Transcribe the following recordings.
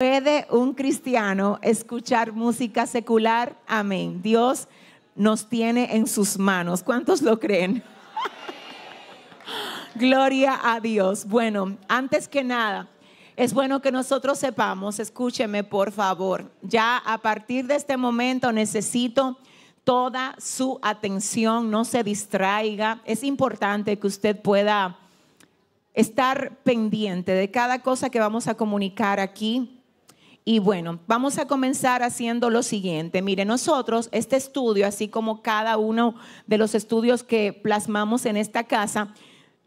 ¿Puede un cristiano escuchar música secular? Amén. Dios nos tiene en sus manos. ¿Cuántos lo creen? Gloria a Dios. Bueno, antes que nada, es bueno que nosotros sepamos, escúcheme por favor, ya a partir de este momento necesito toda su atención, no se distraiga. Es importante que usted pueda estar pendiente de cada cosa que vamos a comunicar aquí y bueno, vamos a comenzar haciendo lo siguiente. Mire, nosotros este estudio, así como cada uno de los estudios que plasmamos en esta casa,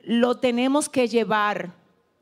lo tenemos que llevar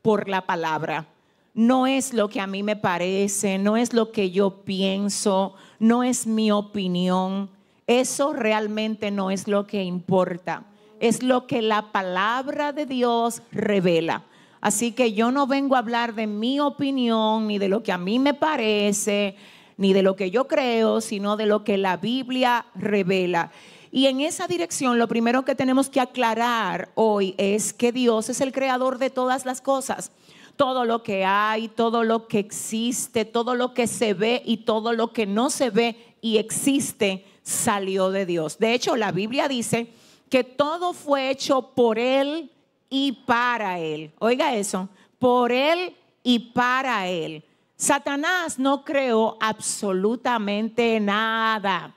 por la palabra. No es lo que a mí me parece, no es lo que yo pienso, no es mi opinión. Eso realmente no es lo que importa. Es lo que la palabra de Dios revela. Así que yo no vengo a hablar de mi opinión, ni de lo que a mí me parece, ni de lo que yo creo, sino de lo que la Biblia revela. Y en esa dirección lo primero que tenemos que aclarar hoy es que Dios es el creador de todas las cosas. Todo lo que hay, todo lo que existe, todo lo que se ve y todo lo que no se ve y existe salió de Dios. De hecho, la Biblia dice que todo fue hecho por Él y para Él. Oiga eso, por Él y para Él. Satanás no creó absolutamente nada.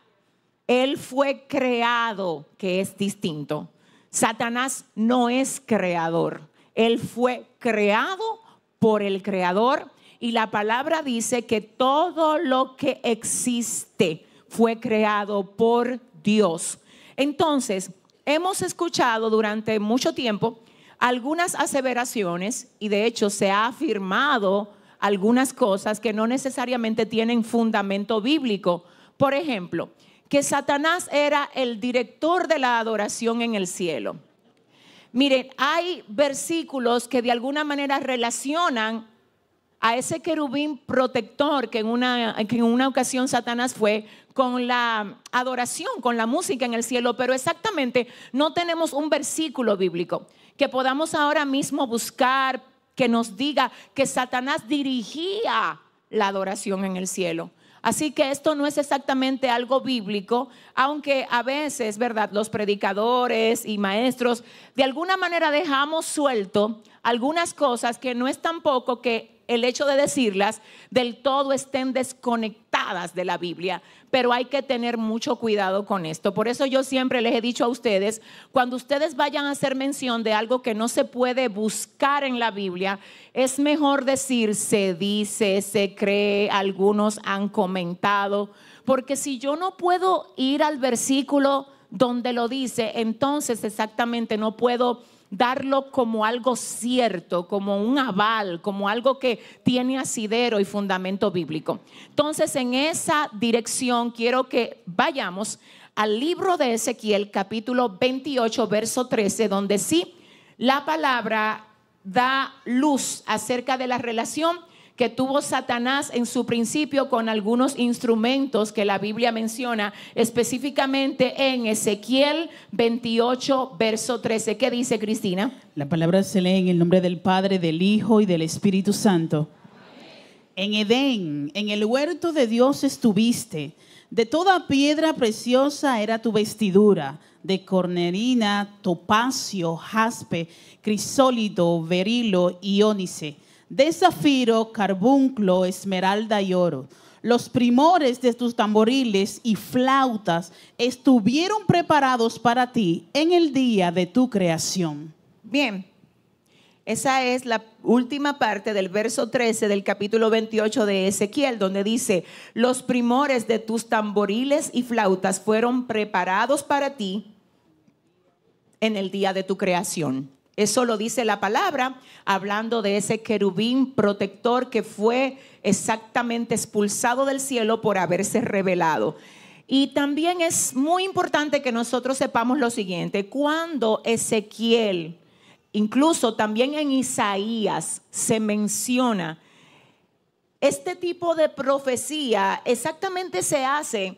Él fue creado, que es distinto. Satanás no es creador. Él fue creado por el creador y la palabra dice que todo lo que existe fue creado por Dios. Entonces, hemos escuchado durante mucho tiempo algunas aseveraciones y de hecho se ha afirmado algunas cosas que no necesariamente tienen fundamento bíblico. Por ejemplo, que Satanás era el director de la adoración en el cielo. Miren, hay versículos que de alguna manera relacionan a ese querubín protector que en una, que en una ocasión Satanás fue con la adoración, con la música en el cielo, pero exactamente no tenemos un versículo bíblico que podamos ahora mismo buscar que nos diga que Satanás dirigía la adoración en el cielo. Así que esto no es exactamente algo bíblico, aunque a veces, ¿verdad? Los predicadores y maestros de alguna manera dejamos suelto algunas cosas que no es tampoco que el hecho de decirlas del todo estén desconectadas de la Biblia, pero hay que tener mucho cuidado con esto. Por eso yo siempre les he dicho a ustedes, cuando ustedes vayan a hacer mención de algo que no se puede buscar en la Biblia, es mejor decir se dice, se cree, algunos han comentado, porque si yo no puedo ir al versículo donde lo dice, entonces exactamente no puedo darlo como algo cierto, como un aval, como algo que tiene asidero y fundamento bíblico. Entonces, en esa dirección quiero que vayamos al libro de Ezequiel, capítulo 28, verso 13, donde sí la palabra da luz acerca de la relación que tuvo Satanás en su principio con algunos instrumentos que la Biblia menciona, específicamente en Ezequiel 28, verso 13. ¿Qué dice Cristina? La palabra se lee en el nombre del Padre, del Hijo y del Espíritu Santo. En Edén, en el huerto de Dios estuviste. De toda piedra preciosa era tu vestidura, de cornerina, topacio, jaspe, crisólito, berilo y de zafiro, carbunclo, esmeralda y oro. Los primores de tus tamboriles y flautas estuvieron preparados para ti en el día de tu creación. Bien, esa es la última parte del verso 13 del capítulo 28 de Ezequiel, donde dice, los primores de tus tamboriles y flautas fueron preparados para ti en el día de tu creación. Eso lo dice la palabra, hablando de ese querubín protector que fue exactamente expulsado del cielo por haberse revelado. Y también es muy importante que nosotros sepamos lo siguiente, cuando Ezequiel, incluso también en Isaías se menciona, este tipo de profecía exactamente se hace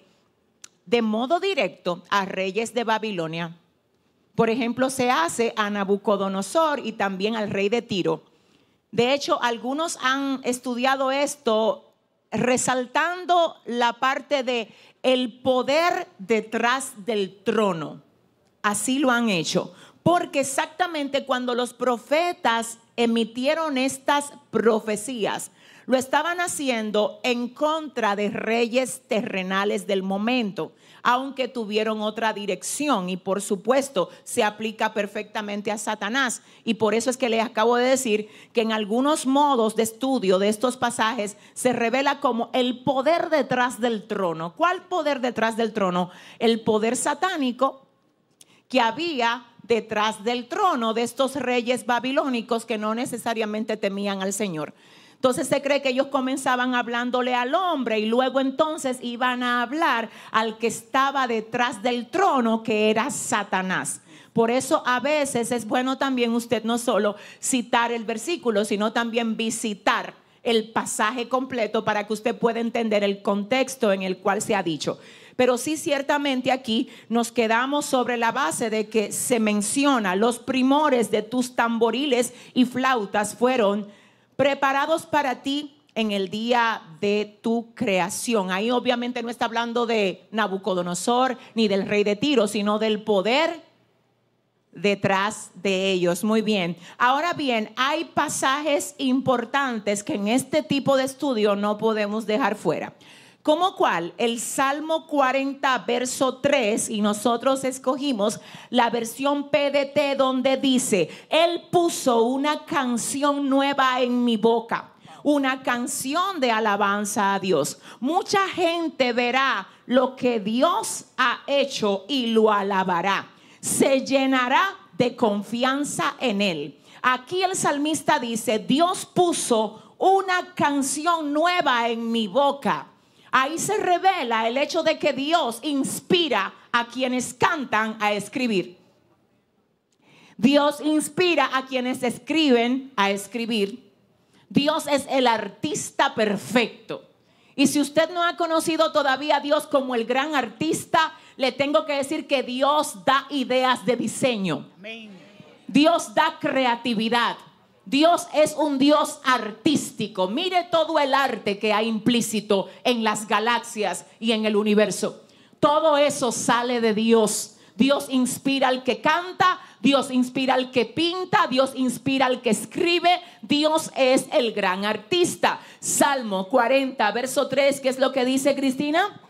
de modo directo a reyes de Babilonia por ejemplo, se hace a Nabucodonosor y también al rey de Tiro. De hecho, algunos han estudiado esto resaltando la parte de el poder detrás del trono. Así lo han hecho. Porque exactamente cuando los profetas emitieron estas profecías, lo estaban haciendo en contra de reyes terrenales del momento, aunque tuvieron otra dirección y por supuesto se aplica perfectamente a Satanás. Y por eso es que les acabo de decir que en algunos modos de estudio de estos pasajes se revela como el poder detrás del trono. ¿Cuál poder detrás del trono? El poder satánico que había detrás del trono de estos reyes babilónicos que no necesariamente temían al Señor. Entonces se cree que ellos comenzaban hablándole al hombre y luego entonces iban a hablar al que estaba detrás del trono, que era Satanás. Por eso a veces es bueno también usted no solo citar el versículo, sino también visitar el pasaje completo para que usted pueda entender el contexto en el cual se ha dicho. Pero sí ciertamente aquí nos quedamos sobre la base de que se menciona los primores de tus tamboriles y flautas fueron preparados para ti en el día de tu creación. Ahí obviamente no está hablando de Nabucodonosor ni del rey de Tiro, sino del poder detrás de ellos. Muy bien. Ahora bien, hay pasajes importantes que en este tipo de estudio no podemos dejar fuera como cual el Salmo 40, verso 3, y nosotros escogimos la versión PDT donde dice, Él puso una canción nueva en mi boca una canción de alabanza a Dios. Mucha gente verá lo que Dios ha hecho y lo alabará. Se llenará de confianza en Él. Aquí el salmista dice, Dios puso una canción nueva en mi boca. Ahí se revela el hecho de que Dios inspira a quienes cantan a escribir. Dios inspira a quienes escriben a escribir. Dios es el artista perfecto. Y si usted no ha conocido todavía a Dios como el gran artista, le tengo que decir que Dios da ideas de diseño. Dios da creatividad. Dios es un Dios artístico. Mire todo el arte que hay implícito en las galaxias y en el universo. Todo eso sale de Dios. Dios inspira al que canta, Dios inspira al que pinta, Dios inspira al que escribe, Dios es el gran artista. Salmo 40, verso 3, ¿qué es lo que dice Cristina?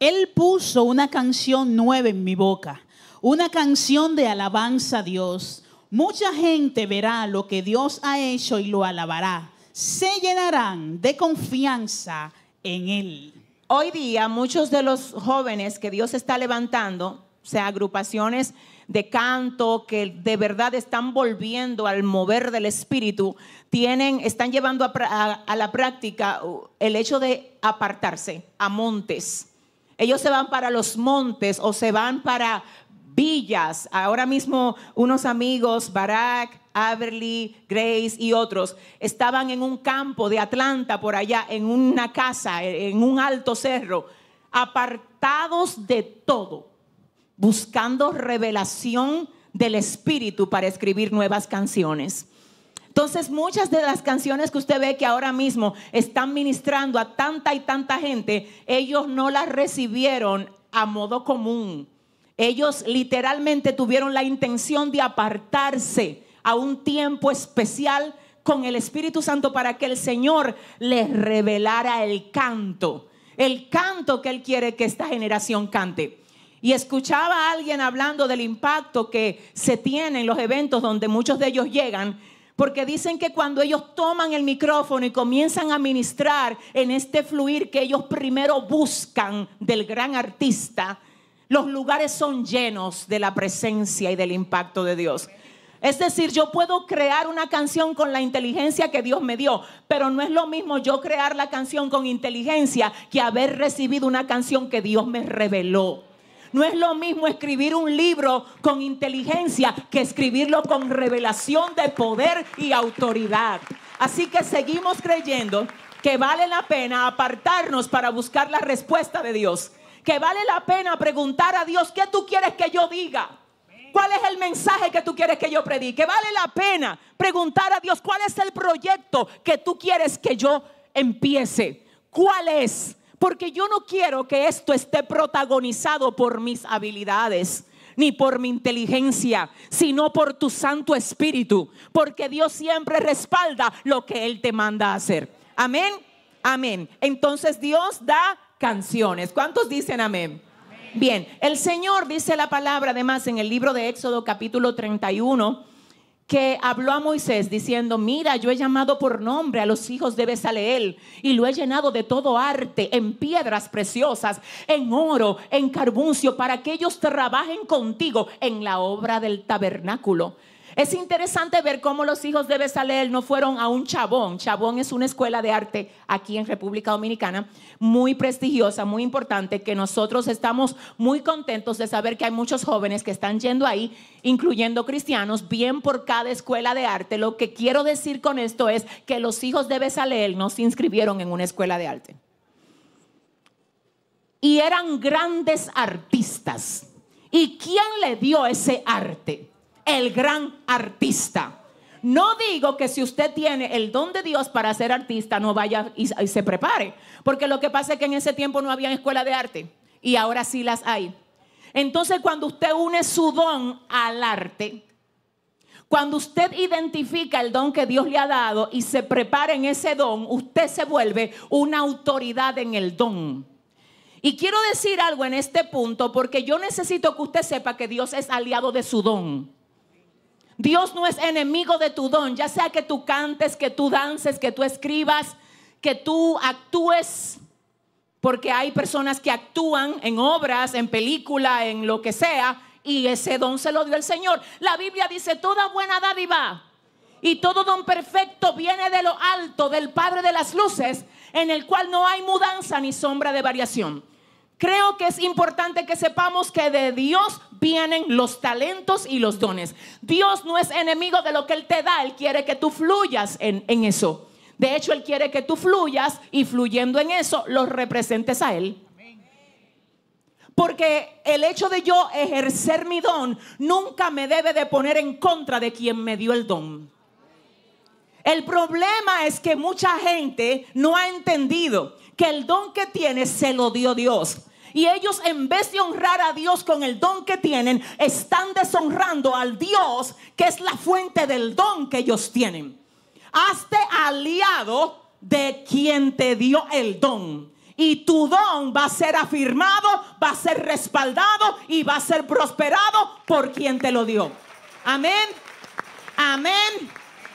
Él puso una canción nueva en mi boca, una canción de alabanza a Dios Mucha gente verá lo que Dios ha hecho y lo alabará. Se llenarán de confianza en Él. Hoy día muchos de los jóvenes que Dios está levantando, o sea, agrupaciones de canto que de verdad están volviendo al mover del espíritu, tienen, están llevando a la práctica uh, el hecho de apartarse a montes ellos se van para los montes o se van para villas. Ahora mismo unos amigos, Barack, Averly, Grace y otros, estaban en un campo de Atlanta por allá, en una casa, en un alto cerro, apartados de todo, buscando revelación del Espíritu para escribir nuevas canciones. Entonces muchas de las canciones que usted ve que ahora mismo están ministrando a tanta y tanta gente, ellos no las recibieron a modo común ellos literalmente tuvieron la intención de apartarse a un tiempo especial con el Espíritu Santo para que el Señor les revelara el canto, el canto que Él quiere que esta generación cante. Y escuchaba a alguien hablando del impacto que se tiene en los eventos donde muchos de ellos llegan, porque dicen que cuando ellos toman el micrófono y comienzan a ministrar en este fluir que ellos primero buscan del gran artista, los lugares son llenos de la presencia y del impacto de Dios. Es decir, yo puedo crear una canción con la inteligencia que Dios me dio, pero no es lo mismo yo crear la canción con inteligencia que haber recibido una canción que Dios me reveló. No es lo mismo escribir un libro con inteligencia que escribirlo con revelación de poder y autoridad. Así que seguimos creyendo que vale la pena apartarnos para buscar la respuesta de Dios que vale la pena preguntar a Dios, ¿qué tú quieres que yo diga? ¿Cuál es el mensaje que tú quieres que yo predique? Vale la pena preguntar a Dios, ¿cuál es el proyecto que tú quieres que yo empiece? ¿Cuál es? Porque yo no quiero que esto esté protagonizado por mis habilidades ni por mi inteligencia, sino por tu Santo Espíritu, porque Dios siempre respalda lo que Él te manda a hacer. Amén, amén. Entonces Dios da canciones. ¿Cuántos dicen amén? Bien, el Señor dice la palabra además en el libro de Éxodo capítulo 31 que habló a Moisés diciendo, mira, yo he llamado por nombre a los hijos de Besaleel y lo he llenado de todo arte, en piedras preciosas, en oro, en carbuncio, para que ellos trabajen contigo en la obra del tabernáculo. Es interesante ver cómo los hijos de Bezalel no fueron a un chabón. Chabón es una escuela de arte aquí en República Dominicana muy prestigiosa, muy importante, que nosotros estamos muy contentos de saber que hay muchos jóvenes que están yendo ahí, incluyendo cristianos, bien por cada escuela de arte. Lo que quiero decir con esto es que los hijos de Bezalel no se inscribieron en una escuela de arte. Y eran grandes artistas. ¿Y quién le dio ese arte? el gran artista. No digo que si usted tiene el don de Dios para ser artista, no vaya y, se prepare. Porque lo que pasa es que en ese tiempo no había escuela de arte y ahora sí las hay. Entonces cuando usted une su don al arte, cuando usted identifica el don que Dios le ha dado y se prepara en ese don, usted se vuelve una autoridad en el don. Y quiero decir algo en este punto porque yo necesito que usted sepa que Dios es aliado de su don. Dios no es enemigo de tu don, ya sea que tú cantes, que tú dances, que tú escribas, que tú actúes, porque hay personas que actúan en obras, en película, en lo que sea, y ese don se lo dio el Señor. La Biblia dice, toda buena dádiva y todo don perfecto viene de lo alto, del Padre de las Luces, en el cual no hay mudanza ni sombra de variación creo que es importante que sepamos que de Dios vienen los talentos y los dones. Dios no es enemigo de lo que Él te da, Él quiere que tú fluyas en, eso. De hecho, Él quiere que tú fluyas y fluyendo en eso, los representes a Él. Porque el hecho de yo ejercer mi don nunca me debe de poner en contra de quien me dio el don. El problema es que mucha gente no ha entendido que el don que tiene se lo dio Dios. Y ellos en vez de honrar a Dios con el don que tienen, están deshonrando al Dios que es la fuente del don que ellos tienen. Hazte aliado de quien te dio el don. Y tu don va a ser afirmado, va a ser respaldado y va a ser prosperado por quien te lo dio. Amén. Amén.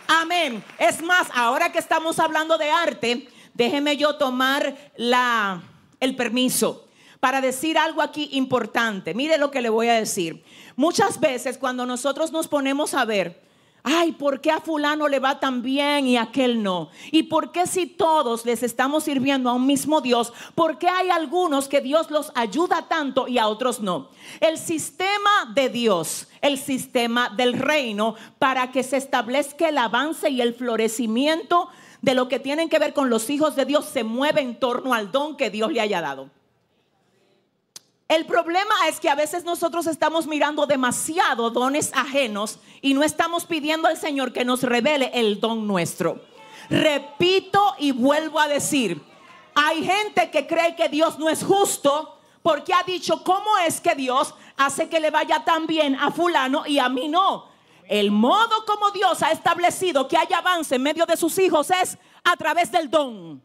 Amén. Es más, ahora que estamos hablando de arte, déjeme yo tomar la, el permiso para decir algo aquí importante. Mire lo que le voy a decir. Muchas veces cuando nosotros nos ponemos a ver, ay, ¿por qué a fulano le va tan bien y a aquel no? ¿Y por qué si todos les estamos sirviendo a un mismo Dios, por qué hay algunos que Dios los ayuda tanto y a otros no? El sistema de Dios, el sistema del reino, para que se establezca el avance y el florecimiento de lo que tienen que ver con los hijos de Dios, se mueve en torno al don que Dios le haya dado. El problema es que a veces nosotros estamos mirando demasiado dones ajenos y no estamos pidiendo al Señor que nos revele el don nuestro. Repito y vuelvo a decir, hay gente que cree que Dios no es justo porque ha dicho, ¿cómo es que Dios hace que le vaya tan bien a fulano y a mí no? El modo como Dios ha establecido que haya avance en medio de sus hijos es a través del don.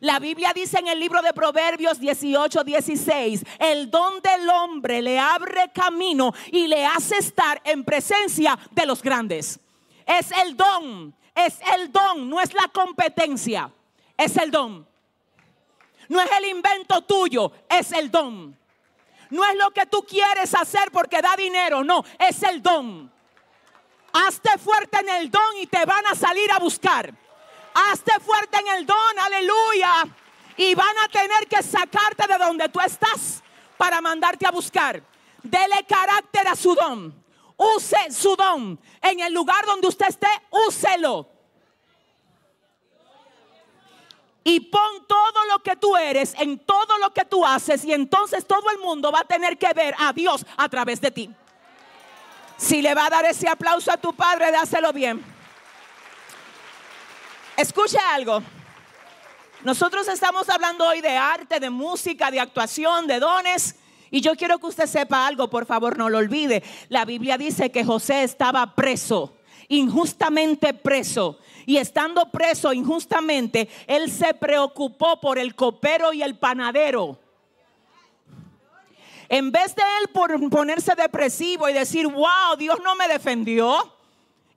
La Biblia dice en el libro de Proverbios 18, 16, el don del hombre le abre camino y le hace estar en presencia de los grandes. Es el don, es el don, no es la competencia, es el don. No es el invento tuyo, es el don. No es lo que tú quieres hacer porque da dinero, no, es el don. Hazte fuerte en el don y te van a salir a buscar. Hazte fuerte en el don, aleluya. Y van a tener que sacarte de donde tú estás para mandarte a buscar. Dele carácter a su don. Use su don. En el lugar donde usted esté, úselo. Y pon todo lo que tú eres en todo lo que tú haces. Y entonces todo el mundo va a tener que ver a Dios a través de ti. Si le va a dar ese aplauso a tu padre, dáselo bien. Escucha algo. Nosotros estamos hablando hoy de arte, de música, de actuación, de dones. Y yo quiero que usted sepa algo, por favor, no lo olvide. La Biblia dice que José estaba preso, injustamente preso. Y estando preso injustamente, él se preocupó por el copero y el panadero. En vez de él por ponerse depresivo y decir, wow, Dios no me defendió.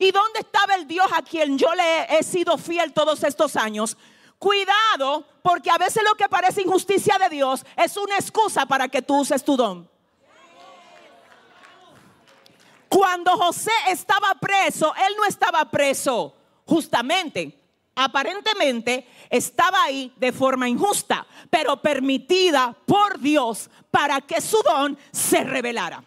¿Y dónde estaba el Dios a quien yo le he sido fiel todos estos años? Cuidado, porque a veces lo que parece injusticia de Dios es una excusa para que tú uses tu don. Cuando José estaba preso, él no estaba preso justamente. Aparentemente estaba ahí de forma injusta, pero permitida por Dios para que su don se revelara.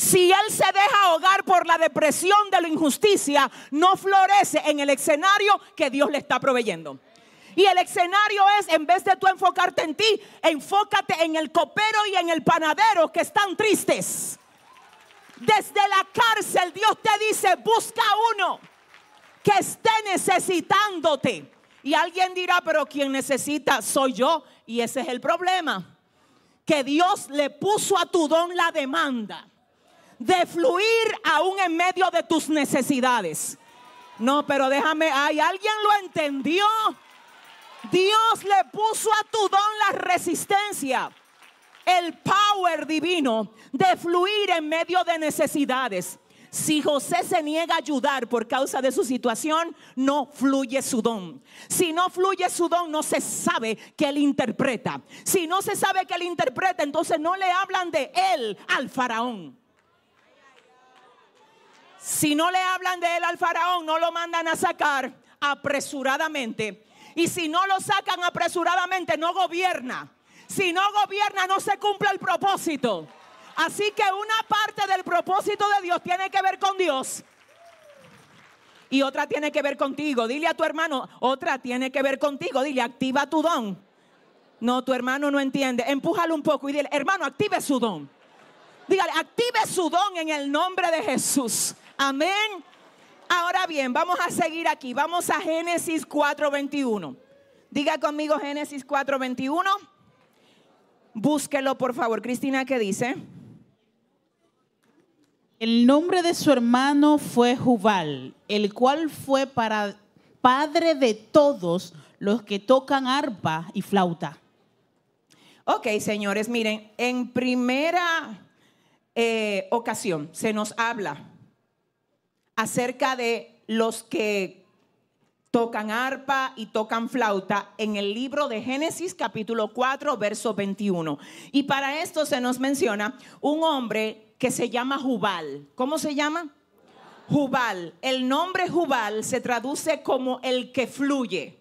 Si él se deja ahogar por la depresión de la injusticia, no florece en el escenario que Dios le está proveyendo. Y el escenario es, en vez de tú enfocarte en ti, enfócate en el copero y en el panadero que están tristes. Desde la cárcel Dios te dice, busca uno que esté necesitándote. Y alguien dirá, pero quien necesita soy yo. Y ese es el problema. Que Dios le puso a tu don la demanda de fluir aún en medio de tus necesidades. No, pero déjame, hay alguien lo entendió. Dios le puso a tu don la resistencia, el power divino de fluir en medio de necesidades. Si José se niega a ayudar por causa de su situación, no fluye su don. Si no fluye su don, no se sabe que él interpreta. Si no se sabe que él interpreta, entonces no le hablan de él al faraón. Si no le hablan de él al faraón, no lo mandan a sacar apresuradamente. Y si no lo sacan apresuradamente, no gobierna. Si no gobierna, no se cumple el propósito. Así que una parte del propósito de Dios tiene que ver con Dios y otra tiene que ver contigo. Dile a tu hermano, otra tiene que ver contigo. Dile, activa tu don. No, tu hermano no entiende. Empújalo un poco y dile, hermano, active su don. Dígale, active su don en el nombre de Jesús. Amén. Ahora bien, vamos a seguir aquí. Vamos a Génesis 4:21. Diga conmigo Génesis 4:21. Búsquelo, por favor. Cristina, ¿qué dice? El nombre de su hermano fue Jubal, el cual fue para padre de todos los que tocan arpa y flauta. Ok, señores, miren, en primera eh, ocasión se nos habla acerca de los que tocan arpa y tocan flauta en el libro de Génesis capítulo 4 verso 21. Y para esto se nos menciona un hombre que se llama Jubal. ¿Cómo se llama? Jubal. El nombre Jubal se traduce como el que fluye,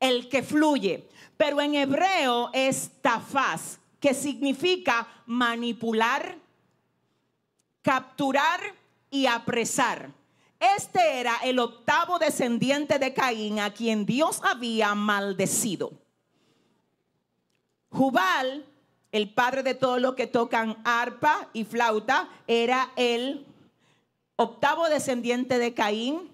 el que fluye. Pero en hebreo es tafaz, que significa manipular, capturar y apresar. Este era el octavo descendiente de Caín a quien Dios había maldecido. Jubal, el padre de todos los que tocan arpa y flauta, era el octavo descendiente de Caín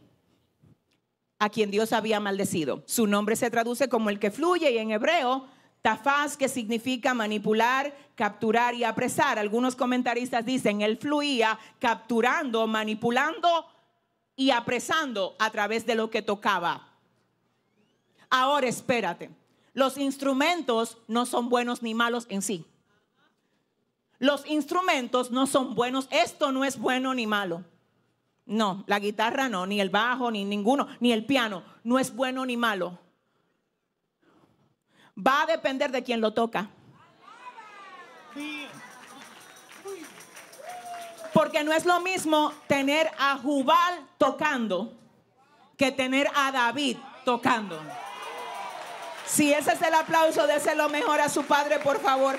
a quien Dios había maldecido. Su nombre se traduce como el que fluye y en hebreo Tafaz, que significa manipular, capturar y apresar. Algunos comentaristas dicen, él fluía capturando, manipulando y apresando a través de lo que tocaba. Ahora espérate, los instrumentos no son buenos ni malos en sí. Los instrumentos no son buenos, esto no es bueno ni malo. No, la guitarra no, ni el bajo, ni ninguno, ni el piano, no es bueno ni malo va a depender de quien lo toca. Porque no es lo mismo tener a Jubal tocando que tener a David tocando. Si ese es el aplauso, lo mejor a su padre, por favor.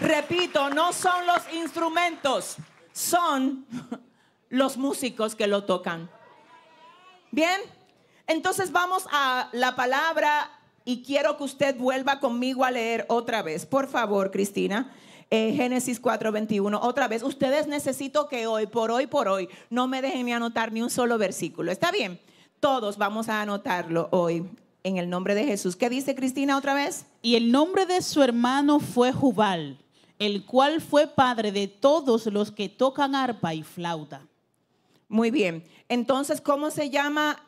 Repito, no son los instrumentos, son los músicos que lo tocan. Bien, entonces vamos a la palabra y quiero que usted vuelva conmigo a leer otra vez. Por favor, Cristina. Eh, Génesis 4:21. Otra vez, ustedes necesito que hoy, por hoy, por hoy, no me dejen ni anotar ni un solo versículo. ¿Está bien? Todos vamos a anotarlo hoy en el nombre de Jesús. ¿Qué dice Cristina otra vez? Y el nombre de su hermano fue Jubal, el cual fue padre de todos los que tocan arpa y flauta. Muy bien. Entonces, ¿cómo se llama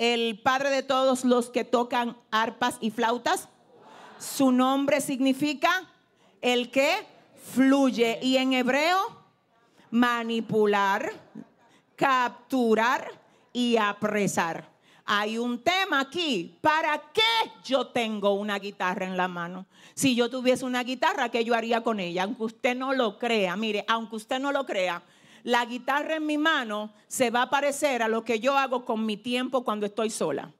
el padre de todos los que tocan arpas y flautas. Su nombre significa el que fluye. Y en hebreo, manipular, capturar y apresar. Hay un tema aquí. ¿Para qué yo tengo una guitarra en la mano? Si yo tuviese una guitarra, ¿qué yo haría con ella? Aunque usted no lo crea, mire, aunque usted no lo crea, la guitarra en mi mano se va a parecer a lo que yo hago con mi tiempo cuando estoy sola.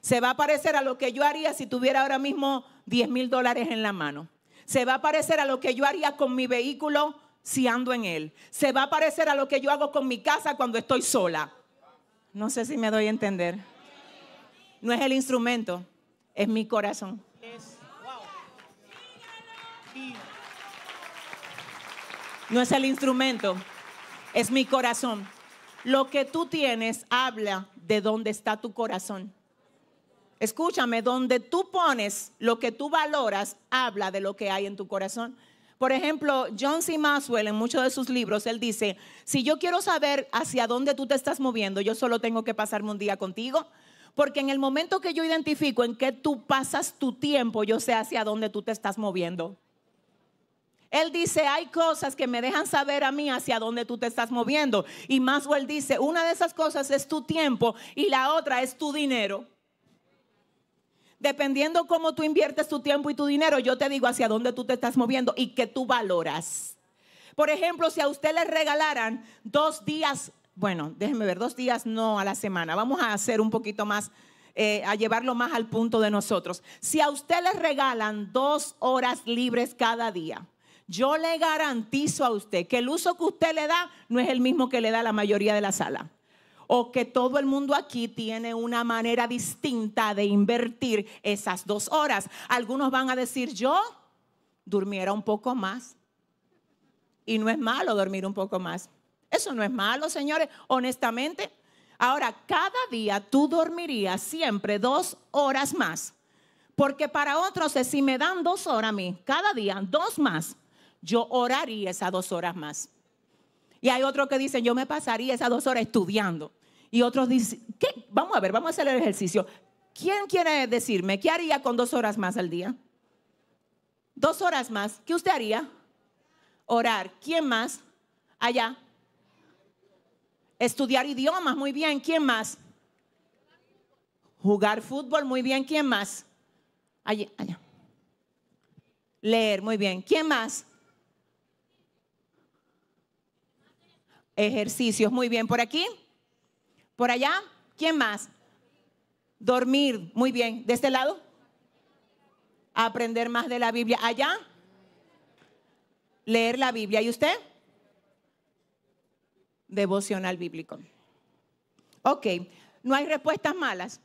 Se va a parecer a lo que yo haría si tuviera ahora mismo 10 mil dólares en la mano. Se va a parecer a lo que yo haría con mi vehículo si ando en él. Se va a parecer a lo que yo hago con mi casa cuando estoy sola. No sé si me doy a entender. No es el instrumento, es mi corazón. No es el instrumento, es mi corazón. Lo que tú tienes habla de dónde está tu corazón. Escúchame, donde tú pones lo que tú valoras, habla de lo que hay en tu corazón. Por ejemplo, John C. Maxwell en muchos de sus libros, él dice, si yo quiero saber hacia dónde tú te estás moviendo, yo solo tengo que pasarme un día contigo, porque en el momento que yo identifico en qué tú pasas tu tiempo, yo sé hacia dónde tú te estás moviendo. Él dice, hay cosas que me dejan saber a mí hacia dónde tú te estás moviendo. Y Maswell dice, una de esas cosas es tu tiempo y la otra es tu dinero. Dependiendo cómo tú inviertes tu tiempo y tu dinero, yo te digo hacia dónde tú te estás moviendo y que tú valoras. Por ejemplo, si a usted les regalaran dos días, bueno, déjeme ver, dos días no a la semana. Vamos a hacer un poquito más, eh, a llevarlo más al punto de nosotros. Si a usted le regalan dos horas libres cada día, yo le garantizo a usted que el uso que usted le da no es el mismo que le da la mayoría de la sala. O que todo el mundo aquí tiene una manera distinta de invertir esas dos horas. Algunos van a decir, yo durmiera un poco más. Y no es malo dormir un poco más. Eso no es malo, señores, honestamente. Ahora, cada día tú dormirías siempre dos horas más. Porque para otros es si me dan dos horas a mí, cada día, dos más, yo oraría esas dos horas más. Y hay otros que dicen, yo me pasaría esas dos horas estudiando. Y otros dicen, ¿qué? Vamos a ver, vamos a hacer el ejercicio. ¿Quién quiere decirme qué haría con dos horas más al día? Dos horas más. ¿Qué usted haría? Orar. ¿Quién más? Allá. Estudiar idiomas. Muy bien. ¿Quién más? Jugar fútbol. Muy bien. ¿Quién más? Allá. allá. Leer. Muy bien. ¿Quién más? ejercicios. Muy bien, ¿por aquí? ¿Por allá? ¿Quién más? Dormir, muy bien. ¿De este lado? Aprender más de la Biblia. ¿Allá? Leer la Biblia. ¿Y usted? Devocional bíblico. Ok, no hay respuestas malas.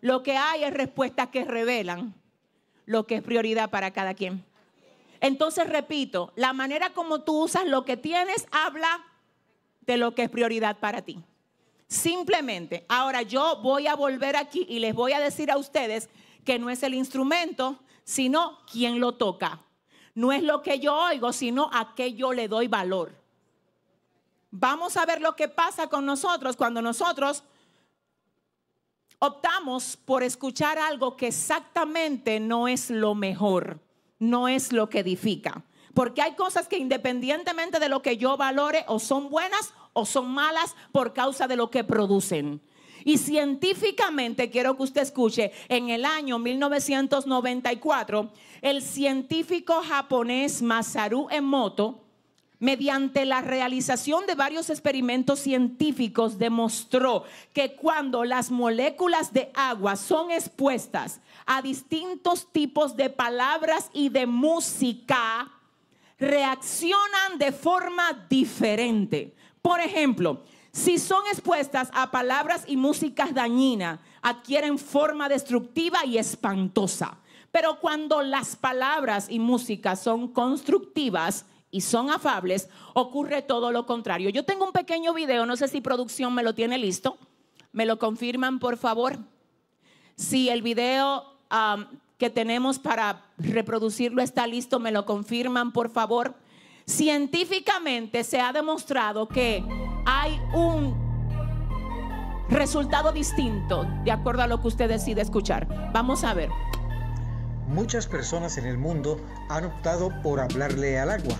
Lo que hay es respuestas que revelan lo que es prioridad para cada quien. Entonces, repito, la manera como tú usas lo que tienes habla de lo que es prioridad para ti. Simplemente, ahora yo voy a volver aquí y les voy a decir a ustedes que no es el instrumento, sino quien lo toca. No es lo que yo oigo, sino a qué yo le doy valor. Vamos a ver lo que pasa con nosotros cuando nosotros optamos por escuchar algo que exactamente no es lo mejor, no es lo que edifica. Porque hay cosas que independientemente de lo que yo valore, o son buenas o son malas por causa de lo que producen. Y científicamente, quiero que usted escuche, en el año 1994, el científico japonés Masaru Emoto, mediante la realización de varios experimentos científicos, demostró que cuando las moléculas de agua son expuestas a distintos tipos de palabras y de música, reaccionan de forma diferente. Por ejemplo, si son expuestas a palabras y músicas dañinas, adquieren forma destructiva y espantosa. Pero cuando las palabras y músicas son constructivas y son afables, ocurre todo lo contrario. Yo tengo un pequeño video, no sé si producción me lo tiene listo. ¿Me lo confirman, por favor? Si el video que tenemos para reproducirlo está listo, me lo confirman, por favor. Científicamente se ha demostrado que hay un resultado distinto de acuerdo a lo que usted decide escuchar. Vamos a ver. Muchas personas en el mundo han optado por hablarle al agua.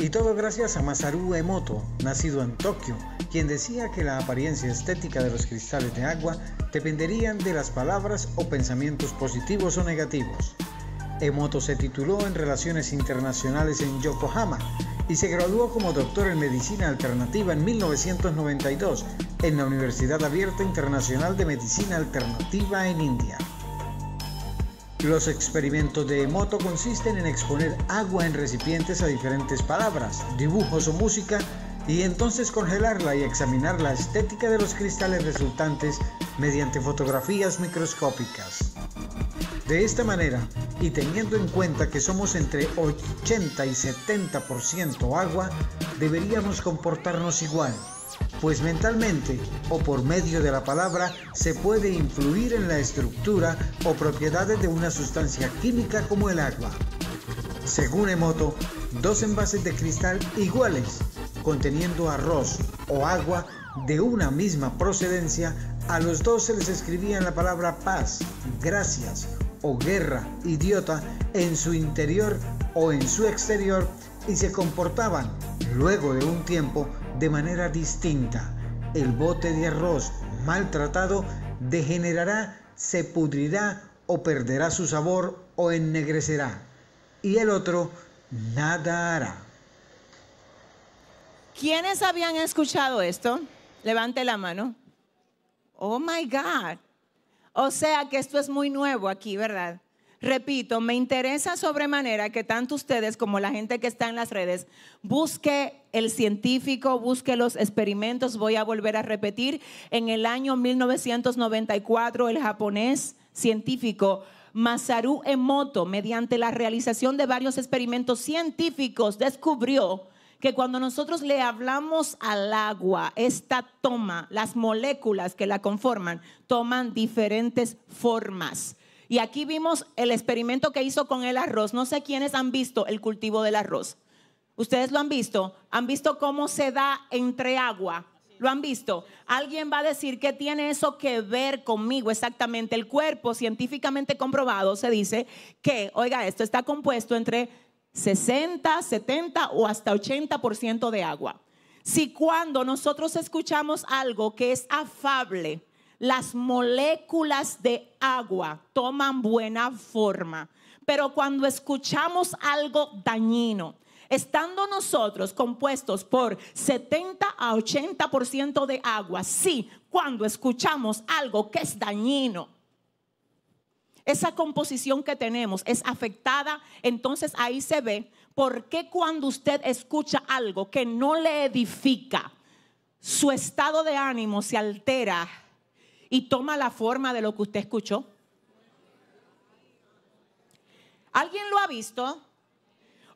Y todo gracias a Masaru Emoto, nacido en Tokio, quien decía que la apariencia estética de los cristales de agua dependerían de las palabras o pensamientos positivos o negativos. Emoto se tituló en Relaciones Internacionales en Yokohama y se graduó como doctor en Medicina Alternativa en 1992 en la Universidad Abierta Internacional de Medicina Alternativa en India. Los experimentos de Emoto consisten en exponer agua en recipientes a diferentes palabras, dibujos o música y entonces congelarla y examinar la estética de los cristales resultantes mediante fotografías microscópicas. De esta manera, y teniendo en cuenta que somos entre 80 y 70% agua, deberíamos comportarnos igual, pues mentalmente o por medio de la palabra se puede influir en la estructura o propiedades de una sustancia química como el agua. Según Emoto, dos envases de cristal iguales conteniendo arroz o agua de una misma procedencia, a los dos se les escribían la palabra paz, gracias o guerra, idiota, en su interior o en su exterior y se comportaban, luego de un tiempo, de manera distinta. El bote de arroz maltratado degenerará, se pudrirá o perderá su sabor o ennegrecerá. Y el otro nada hará. ¿Quiénes habían escuchado esto? Levante la mano. Oh my God. O sea que esto es muy nuevo aquí, ¿verdad? Repito, me interesa sobremanera que tanto ustedes como la gente que está en las redes busque el científico, busque los experimentos. Voy a volver a repetir, en el año 1994 el japonés científico Masaru Emoto, mediante la realización de varios experimentos científicos, descubrió que cuando nosotros le hablamos al agua, esta toma, las moléculas que la conforman, toman diferentes formas. Y aquí vimos el experimento que hizo con el arroz. No sé quiénes han visto el cultivo del arroz. ¿Ustedes lo han visto? ¿Han visto cómo se da entre agua? ¿Lo han visto? Alguien va a decir que tiene eso que ver conmigo exactamente. El cuerpo científicamente comprobado se dice que, oiga, esto está compuesto entre 60, 70 o hasta 80% de agua. Si cuando nosotros escuchamos algo que es afable, las moléculas de agua toman buena forma, pero cuando escuchamos algo dañino, estando nosotros compuestos por 70 a 80% de agua, sí, cuando escuchamos algo que es dañino, esa composición que tenemos es afectada, entonces ahí se ve por qué cuando usted escucha algo que no le edifica, su estado de ánimo se altera y toma la forma de lo que usted escuchó. ¿Alguien lo ha visto?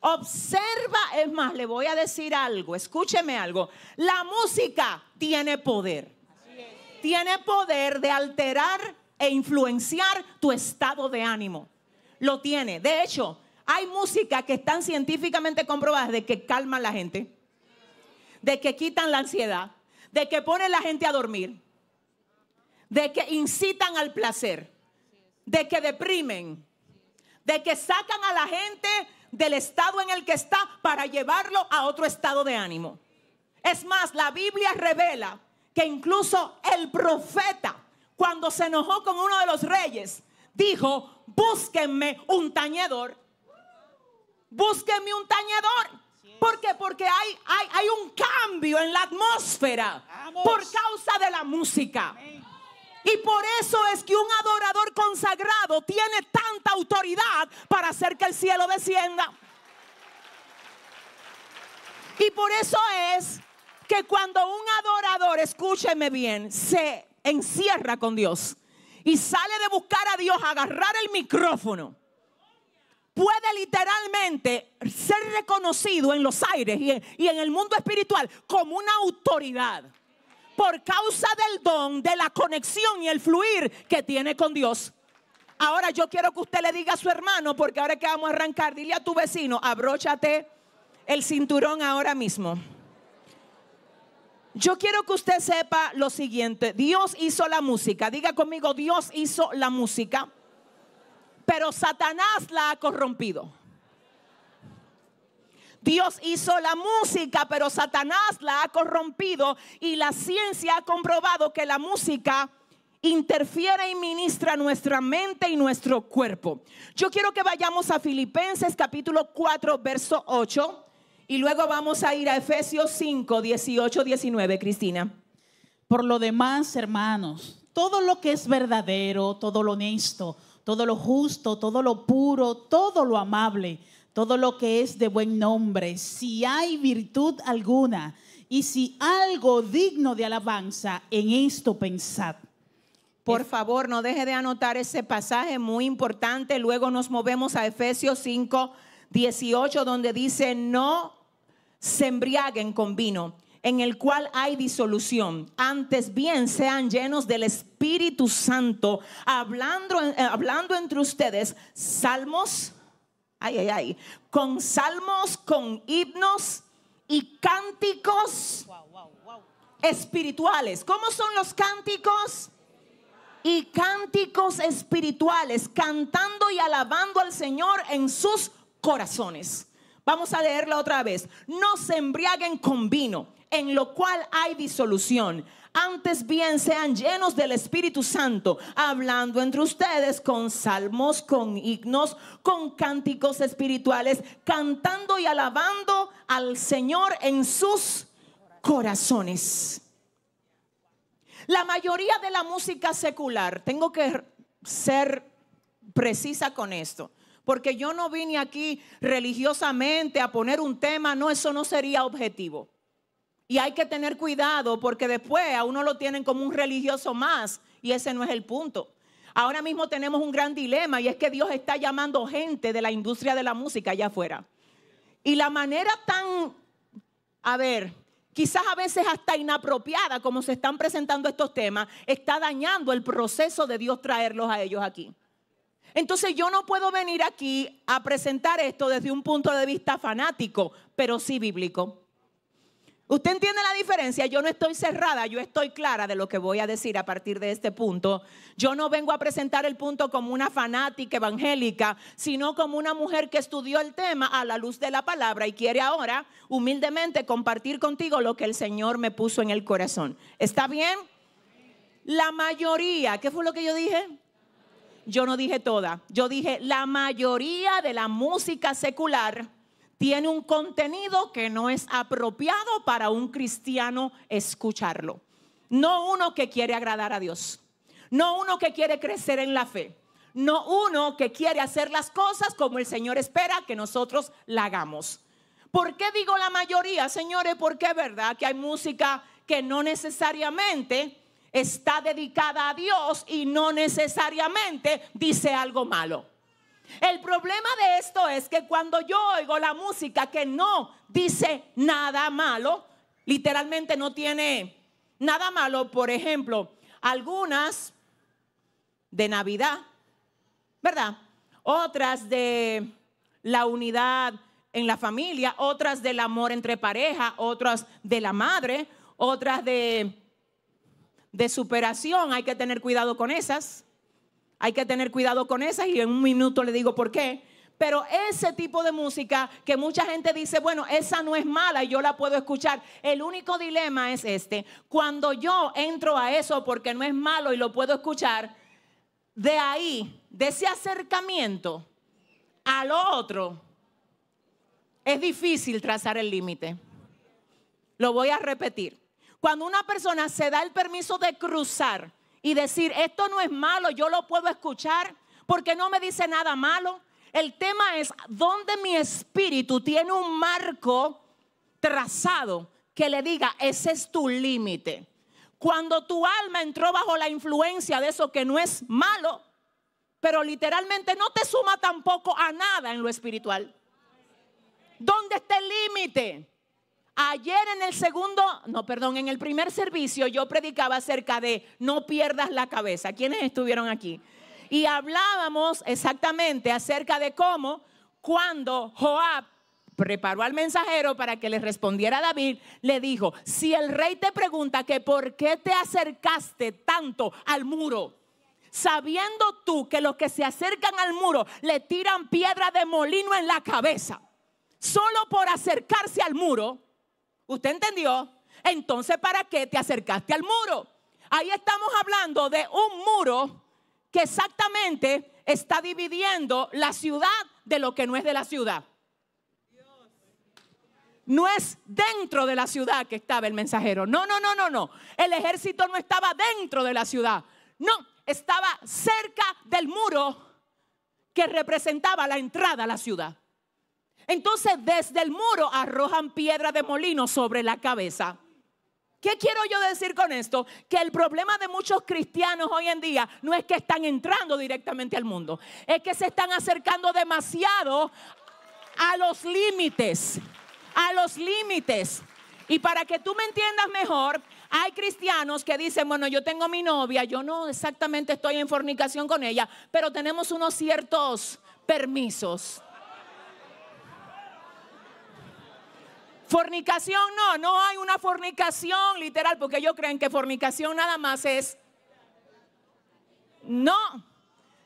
Observa, es más, le voy a decir algo, escúcheme algo. La música tiene poder. Tiene poder de alterar e influenciar tu estado de ánimo. Lo tiene. De hecho, hay música que están científicamente comprobadas de que calman la gente, de que quitan la ansiedad, de que ponen la gente a dormir, de que incitan al placer, de que deprimen, de que sacan a la gente del estado en el que está para llevarlo a otro estado de ánimo. Es más, la Biblia revela que incluso el profeta cuando se enojó con uno de los reyes, dijo, búsquenme un tañedor. Búsquenme un tañedor. ¿Por Porque hay, hay, un cambio en la atmósfera por causa de la música. Y por eso es que un adorador consagrado tiene tanta autoridad para hacer que el cielo descienda. Y por eso es que cuando un adorador, escúcheme bien, se encierra con Dios y sale de buscar a Dios, agarrar el micrófono, puede literalmente ser reconocido en los aires y en, y en el mundo espiritual como una autoridad por causa del don, de la conexión y el fluir que tiene con Dios. Ahora yo quiero que usted le diga a su hermano, porque ahora que vamos a arrancar, dile a tu vecino, abróchate el cinturón ahora mismo. Yo quiero que usted sepa lo siguiente, Dios hizo la música, diga conmigo, Dios hizo la música, pero Satanás la ha corrompido. Dios hizo la música, pero Satanás la ha corrompido y la ciencia ha comprobado que la música interfiere y ministra nuestra mente y nuestro cuerpo. Yo quiero que vayamos a Filipenses capítulo 4, verso 8. Y luego vamos a ir a Efesios 5, 18, 19, Cristina. Por lo demás, hermanos, todo lo que es verdadero, todo lo honesto, todo lo justo, todo lo puro, todo lo amable, todo lo que es de buen nombre, si hay virtud alguna y si algo digno de alabanza, en esto pensad. Por favor, no deje de anotar ese pasaje muy importante. Luego nos movemos a Efesios 5, 18, donde dice, no se embriaguen con vino, en el cual hay disolución. Antes bien sean llenos del Espíritu Santo, hablando, eh, hablando entre ustedes salmos, ay, ay, con salmos, con himnos y cánticos espirituales. ¿Cómo son los cánticos? Y cánticos espirituales, cantando y alabando al Señor en sus corazones. Vamos a leerla otra vez. No se embriaguen con vino, en lo cual hay disolución. Antes bien sean llenos del Espíritu Santo, hablando entre ustedes con salmos, con himnos, con cánticos espirituales, cantando y alabando al Señor en sus corazones. La mayoría de la música secular, tengo que ser precisa con esto, porque yo no vine aquí religiosamente a poner un tema, no, eso no sería objetivo. Y hay que tener cuidado porque después a uno lo tienen como un religioso más y ese no es el punto. Ahora mismo tenemos un gran dilema y es que Dios está llamando gente de la industria de la música allá afuera. Y la manera tan, a ver, quizás a veces hasta inapropiada como se están presentando estos temas, está dañando el proceso de Dios traerlos a ellos aquí. Entonces yo no puedo venir aquí a presentar esto desde un punto de vista fanático, pero sí bíblico. ¿Usted entiende la diferencia? Yo no estoy cerrada, yo estoy clara de lo que voy a decir a partir de este punto. Yo no vengo a presentar el punto como una fanática evangélica, sino como una mujer que estudió el tema a la luz de la palabra y quiere ahora humildemente compartir contigo lo que el Señor me puso en el corazón. ¿Está bien? La mayoría, ¿qué fue lo que yo dije? yo no dije toda, yo dije la mayoría de la música secular tiene un contenido que no es apropiado para un cristiano escucharlo. No uno que quiere agradar a Dios, no uno que quiere crecer en la fe, no uno que quiere hacer las cosas como el Señor espera que nosotros la hagamos. ¿Por qué digo la mayoría, señores? Porque es verdad que hay música que no necesariamente está dedicada a Dios y no necesariamente dice algo malo. El problema de esto es que cuando yo oigo la música que no dice nada malo, literalmente no tiene nada malo, por ejemplo, algunas de Navidad, ¿verdad? Otras de la unidad en la familia, otras del amor entre pareja, otras de la madre, otras de de superación, hay que tener cuidado con esas. Hay que tener cuidado con esas y en un minuto le digo por qué. Pero ese tipo de música que mucha gente dice, bueno, esa no es mala, y yo la puedo escuchar. El único dilema es este. Cuando yo entro a eso porque no es malo y lo puedo escuchar, de ahí, de ese acercamiento al otro, es difícil trazar el límite. Lo voy a repetir. Cuando una persona se da el permiso de cruzar y decir, esto no es malo, yo lo puedo escuchar, porque no me dice nada malo. El tema es donde mi espíritu tiene un marco trazado que le diga, ese es tu límite. Cuando tu alma entró bajo la influencia de eso que no es malo, pero literalmente no te suma tampoco a nada en lo espiritual. ¿Dónde está el límite? Ayer en el segundo, no, perdón, en el primer servicio yo predicaba acerca de no pierdas la cabeza. ¿Quiénes estuvieron aquí? Y hablábamos exactamente acerca de cómo cuando Joab preparó al mensajero para que le respondiera a David, le dijo, si el rey te pregunta que por qué te acercaste tanto al muro, sabiendo tú que los que se acercan al muro le tiran piedra de molino en la cabeza, solo por acercarse al muro, ¿Usted entendió? Entonces, ¿para qué te acercaste al muro? Ahí estamos hablando de un muro que exactamente está dividiendo la ciudad de lo que no es de la ciudad. No es dentro de la ciudad que estaba el mensajero. No, no, no, no, no. El ejército no estaba dentro de la ciudad. No, estaba cerca del muro que representaba la entrada a la ciudad. Entonces desde el muro arrojan piedra de molino sobre la cabeza. ¿Qué quiero yo decir con esto? Que el problema de muchos cristianos hoy en día no es que están entrando directamente al mundo, es que se están acercando demasiado a los límites, a los límites. Y para que tú me entiendas mejor, hay cristianos que dicen, bueno, yo tengo mi novia, yo no exactamente estoy en fornicación con ella, pero tenemos unos ciertos permisos. Fornicación no, no hay una fornicación literal, porque ellos creen que fornicación nada más es... No,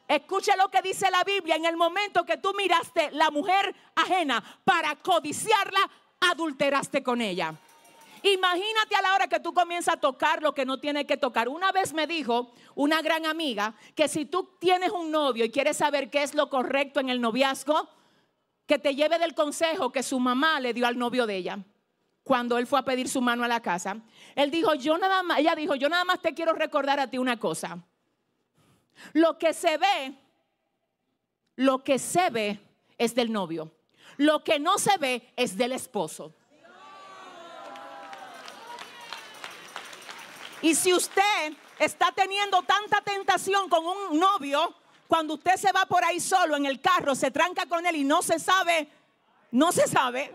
Escucha lo que dice la Biblia. En el momento que tú miraste la mujer ajena para codiciarla, adulteraste con ella. Imagínate a la hora que tú comienzas a tocar lo que no tienes que tocar. Una vez me dijo una gran amiga que si tú tienes un novio y quieres saber qué es lo correcto en el noviazgo, que te lleve del consejo que su mamá le dio al novio de ella cuando él fue a pedir su mano a la casa. Él dijo, yo nada más, ella dijo, yo nada más te quiero recordar a ti una cosa. Lo que se ve, lo que se ve es del novio. Lo que no se ve es del esposo. Y si usted está teniendo tanta tentación con un novio cuando usted se va por ahí solo en el carro, se tranca con él y no se sabe, no se sabe.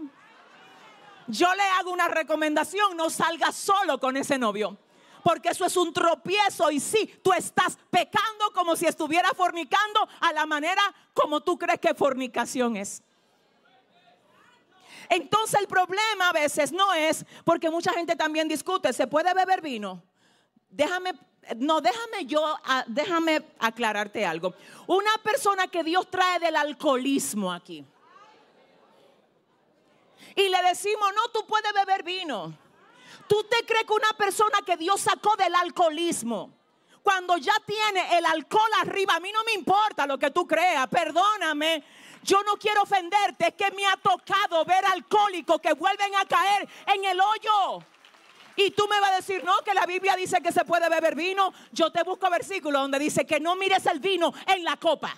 Yo le hago una recomendación, no salga solo con ese novio. Porque eso es un tropiezo y sí, tú estás pecando como si estuviera fornicando a la manera como tú crees que fornicación es. Entonces el problema a veces no es, porque mucha gente también discute, ¿se puede beber vino? Déjame no, déjame yo, déjame aclararte algo. Una persona que Dios trae del alcoholismo aquí. Y le decimos, no, tú puedes beber vino. ¿Tú te crees que una persona que Dios sacó del alcoholismo, cuando ya tiene el alcohol arriba, a mí no me importa lo que tú creas, perdóname, yo no quiero ofenderte, es que me ha tocado ver alcohólicos que vuelven a caer en el hoyo. Y tú me vas a decir, no, que la Biblia dice que se puede beber vino. Yo te busco versículos donde dice que no mires el vino en la copa.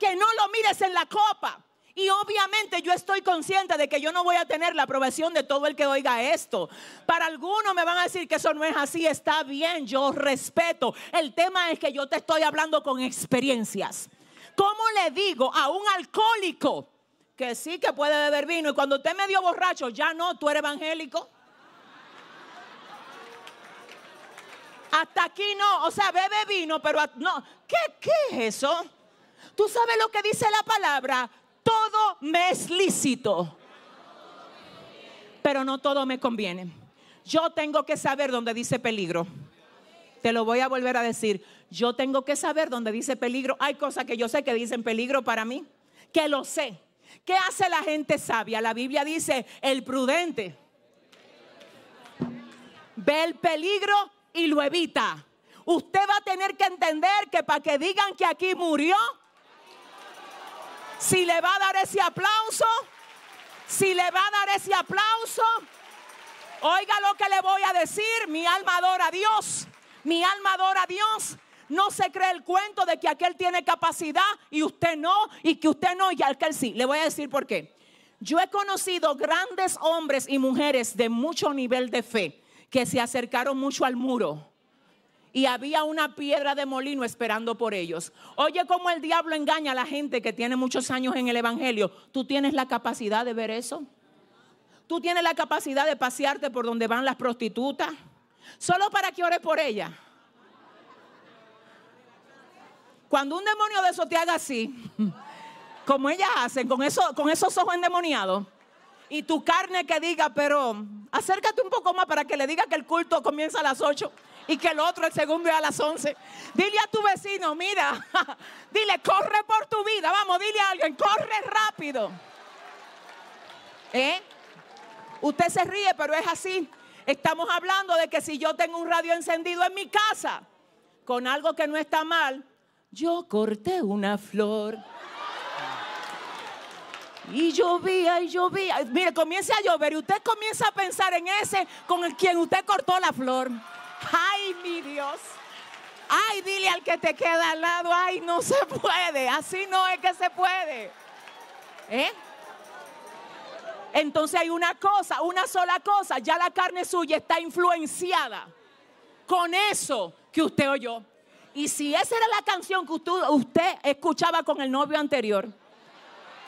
Que no lo mires en la copa. Y obviamente yo estoy consciente de que yo no voy a tener la aprobación de todo el que oiga esto. Para algunos me van a decir que eso no es así, está bien, yo respeto. El tema es que yo te estoy hablando con experiencias. ¿Cómo le digo a un alcohólico? que sí que puede beber vino. Y cuando usted me dio borracho, ya no, tú eres evangélico. Hasta aquí no, o sea, bebe vino, pero no. ¿Qué, ¿Qué es eso? ¿Tú sabes lo que dice la palabra? Todo me es lícito, pero no todo me conviene. Yo tengo que saber dónde dice peligro. Te lo voy a volver a decir. Yo tengo que saber dónde dice peligro. Hay cosas que yo sé que dicen peligro para mí, que lo sé. ¿Qué hace la gente sabia? La Biblia dice, el prudente ve el peligro y lo evita. Usted va a tener que entender que para que digan que aquí murió, si le va a dar ese aplauso, si le va a dar ese aplauso, oiga lo que le voy a decir, mi alma adora a Dios, mi alma adora a Dios. No se cree el cuento de que aquel tiene capacidad y usted no, y que usted no y aquel sí. Le voy a decir por qué. Yo he conocido grandes hombres y mujeres de mucho nivel de fe que se acercaron mucho al muro y había una piedra de molino esperando por ellos. Oye, cómo el diablo engaña a la gente que tiene muchos años en el Evangelio. ¿Tú tienes la capacidad de ver eso? ¿Tú tienes la capacidad de pasearte por donde van las prostitutas? Solo para que ores por ellas. Cuando un demonio de eso te haga así, como ellas hacen, con, eso, con esos ojos endemoniados, y tu carne que diga, pero acércate un poco más para que le diga que el culto comienza a las 8 y que el otro, el segundo, es a las 11. Dile a tu vecino, mira, dile, corre por tu vida, vamos, dile a alguien, corre rápido. ¿Eh? Usted se ríe, pero es así. Estamos hablando de que si yo tengo un radio encendido en mi casa, con algo que no está mal, yo corté una flor. Y llovía y llovía. Mire, comienza a llover y usted comienza a pensar en ese con el quien usted cortó la flor. Ay, mi Dios. Ay, dile al que te queda al lado. Ay, no se puede. Así no es que se puede. ¿Eh? Entonces hay una cosa, una sola cosa. Ya la carne suya está influenciada con eso que usted oyó. Y si esa era la canción que usted, usted escuchaba con el novio anterior,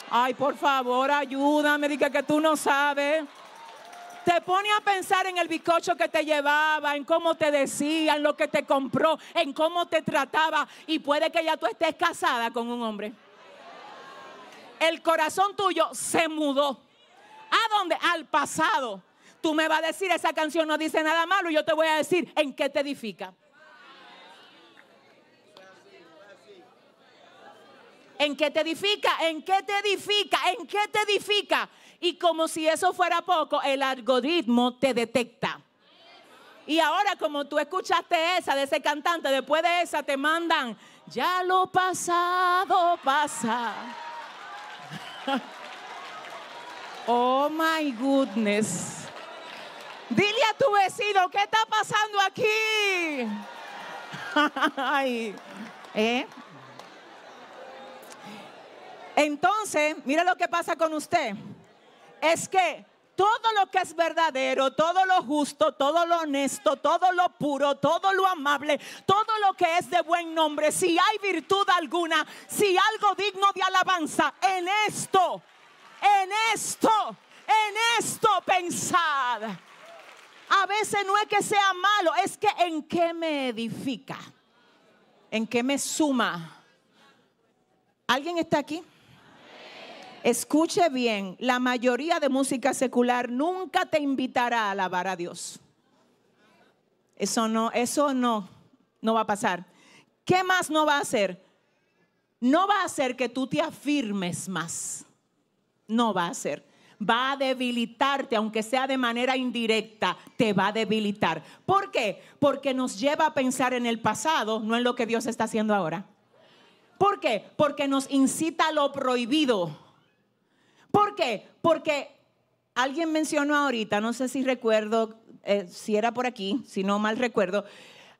ay, por favor, ayúdame, Dije que tú no sabes. Te pone a pensar en el bizcocho que te llevaba, en cómo te decía, en lo que te compró, en cómo te trataba. Y puede que ya tú estés casada con un hombre. El corazón tuyo se mudó. ¿A dónde? Al pasado. Tú me vas a decir, esa canción no dice nada malo. Y yo te voy a decir, ¿en qué te edifica? ¿En qué te edifica? ¿En qué te edifica? ¿En qué te edifica? Y como si eso fuera poco, el algoritmo te detecta. Y ahora como tú escuchaste esa de ese cantante, después de esa te mandan, ya lo pasado pasa. oh my goodness. Dile a tu vecino, ¿qué está pasando aquí? ¿eh? Entonces, mira lo que pasa con usted. Es que todo lo que es verdadero, todo lo justo, todo lo honesto, todo lo puro, todo lo amable, todo lo que es de buen nombre, si hay virtud alguna, si algo digno de alabanza, en esto, en esto, en esto pensad. A veces no es que sea malo, es que en qué me edifica, en qué me suma. ¿Alguien está aquí? Escuche bien, la mayoría de música secular nunca te invitará a alabar a Dios. Eso no, eso no, no va a pasar. ¿Qué más no va a hacer? No va a hacer que tú te afirmes más. No va a hacer. Va a debilitarte, aunque sea de manera indirecta, te va a debilitar. ¿Por qué? Porque nos lleva a pensar en el pasado, no en lo que Dios está haciendo ahora. ¿Por qué? Porque nos incita a lo prohibido. ¿Por qué? Porque alguien mencionó ahorita, no sé si recuerdo, eh, si era por aquí, si no mal recuerdo,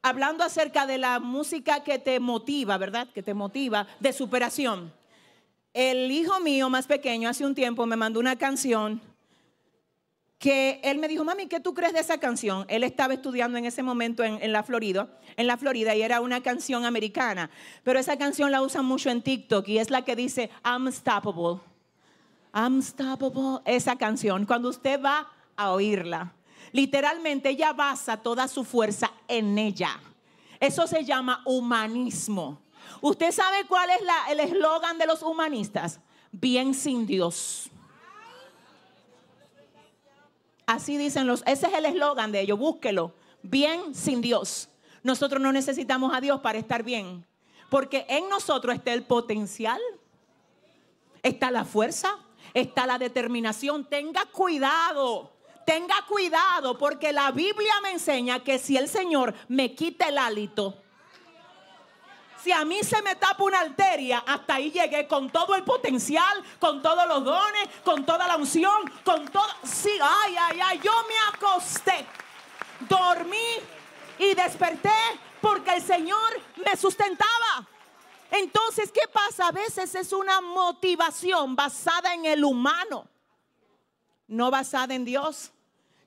hablando acerca de la música que te motiva, ¿verdad? Que te motiva, de superación. El hijo mío más pequeño hace un tiempo me mandó una canción que él me dijo, mami, ¿qué tú crees de esa canción? Él estaba estudiando en ese momento en, la Florida, en la Florida, y era una canción americana. Pero esa canción la usan mucho en TikTok y es la que dice, unstoppable. Unstoppable, esa canción, cuando usted va a oírla, literalmente ella basa toda su fuerza en ella. Eso se llama humanismo. ¿Usted sabe cuál es el eslogan de los humanistas? Bien sin Dios. Así dicen los, ese es el eslogan de ellos, búsquelo. Bien sin Dios. Nosotros no necesitamos a Dios para estar bien, porque en nosotros está el potencial, está la fuerza, está la determinación. Tenga cuidado. Tenga cuidado porque la Biblia me enseña que si el Señor me quita el hálito, si a mí se me tapa una arteria, hasta ahí llegué con todo el potencial, con todos los dones, con toda la unción, con todo. Sí, ay, ay, ay, yo me acosté, dormí y desperté porque el Señor me sustentaba. Entonces, ¿qué pasa? A veces es una motivación basada en el humano, no basada en Dios,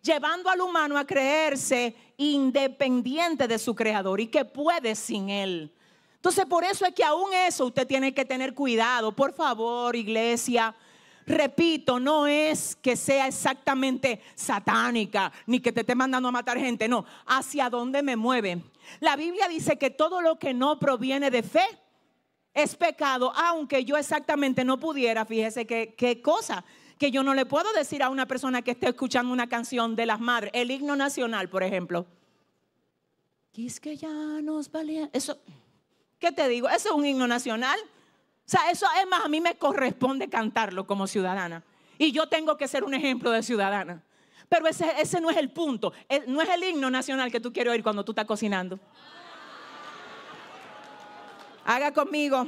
llevando al humano a creerse independiente de su creador y que puede sin él. Entonces, por eso es que aún eso usted tiene que tener cuidado. Por favor, iglesia, repito, no es que sea exactamente satánica, ni que te esté mandando a matar gente, no, hacia dónde me mueve. La Biblia dice que todo lo que no proviene de fe es pecado, aunque yo exactamente no pudiera, fíjese qué cosa, que yo no le puedo decir a una persona que esté escuchando una canción de las madres, el himno nacional, por ejemplo. que ya nos valía, eso, ¿qué te digo? Eso es un himno nacional. O sea, eso es más, a mí me corresponde cantarlo como ciudadana. Y yo tengo que ser un ejemplo de ciudadana. Pero ese, ese no es el punto, no es el himno nacional que tú quieres oír cuando tú estás cocinando. Haga conmigo.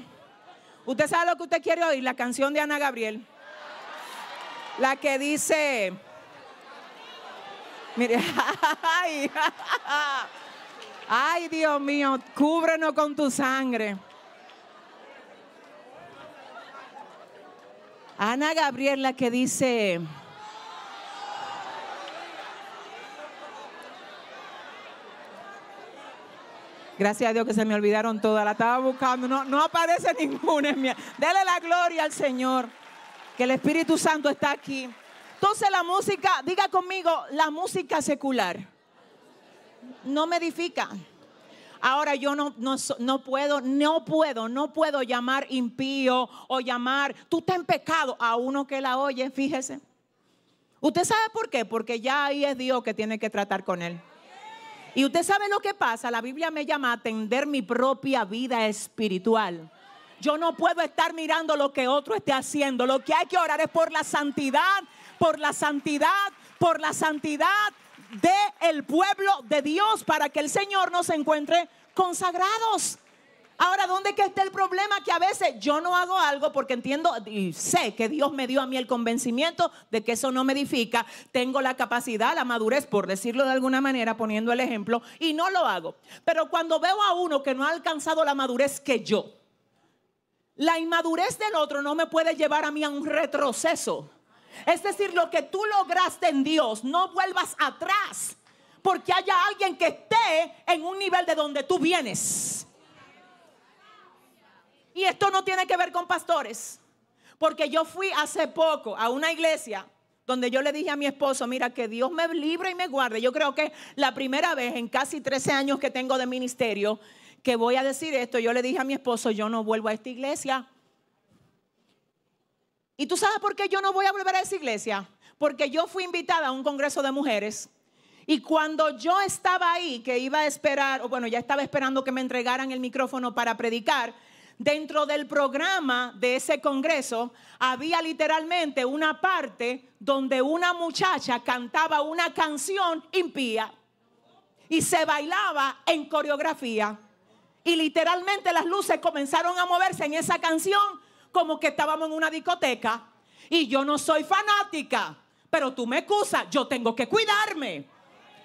Usted sabe lo que usted quiere oír, la canción de Ana Gabriel. La que dice, mire, ay, ay Dios mío, cúbrenos con tu sangre. Ana Gabriel, la que dice... Gracias a Dios que se me olvidaron todas, la estaba buscando, no, no aparece ninguna en mi... Dele la gloria al Señor, que el Espíritu Santo está aquí. Entonces la música, diga conmigo, la música secular no me edifica. Ahora yo no, no, no, puedo, no puedo, no puedo llamar impío o llamar, tú estás en pecado a uno que la oye, fíjese. ¿Usted sabe por qué? Porque ya ahí es Dios que tiene que tratar con él. Y usted sabe lo que pasa, la Biblia me llama a atender mi propia vida espiritual. Yo no puedo estar mirando lo que otro esté haciendo. Lo que hay que orar es por la santidad, por la santidad, por la santidad del el pueblo de Dios para que el Señor nos encuentre consagrados. Ahora, ¿dónde que está el problema? Que a veces yo no hago algo porque entiendo y sé que Dios me dio a mí el convencimiento de que eso no me edifica. Tengo la capacidad, la madurez, por decirlo de alguna manera, poniendo el ejemplo, y no lo hago. Pero cuando veo a uno que no ha alcanzado la madurez que yo, la inmadurez del otro no me puede llevar a mí a un retroceso. Es decir, lo que tú lograste en Dios, no vuelvas atrás porque haya alguien que esté en un nivel de donde tú vienes. Y esto no tiene que ver con pastores, porque yo fui hace poco a una iglesia donde yo le dije a mi esposo, mira, que Dios me libre y me guarde. Yo creo que la primera vez en casi 13 años que tengo de ministerio que voy a decir esto, yo le dije a mi esposo, yo no vuelvo a esta iglesia. ¿Y tú sabes por qué yo no voy a volver a esa iglesia? Porque yo fui invitada a un congreso de mujeres. Y cuando yo estaba ahí, que iba a esperar, o bueno, ya estaba esperando que me entregaran el micrófono para predicar, dentro del programa de ese congreso había literalmente una parte donde una muchacha cantaba una canción impía y se bailaba en coreografía. Y literalmente las luces comenzaron a moverse en esa canción como que estábamos en una discoteca. Y yo no soy fanática, pero tú me excusas, yo tengo que cuidarme.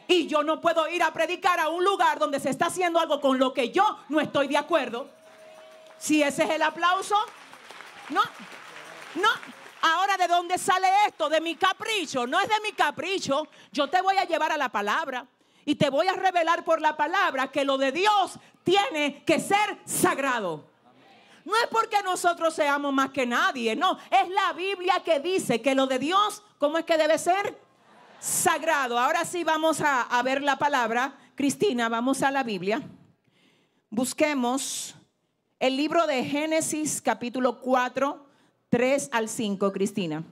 Y yo no puedo ir a predicar a un lugar donde se está haciendo algo con lo que yo no estoy de acuerdo. Si ese es el aplauso, no, no. Ahora, ¿de dónde sale esto? De mi capricho. No es de mi capricho. Yo te voy a llevar a la palabra y te voy a revelar por la palabra que lo de Dios tiene que ser sagrado. No es porque nosotros seamos más que nadie, no. Es la Biblia que dice que lo de Dios, ¿cómo es que debe ser? Sagrado. Ahora sí vamos a, a ver la palabra. Cristina, vamos a la Biblia. Busquemos el libro de Génesis capítulo 4, 3 al 5, Cristina.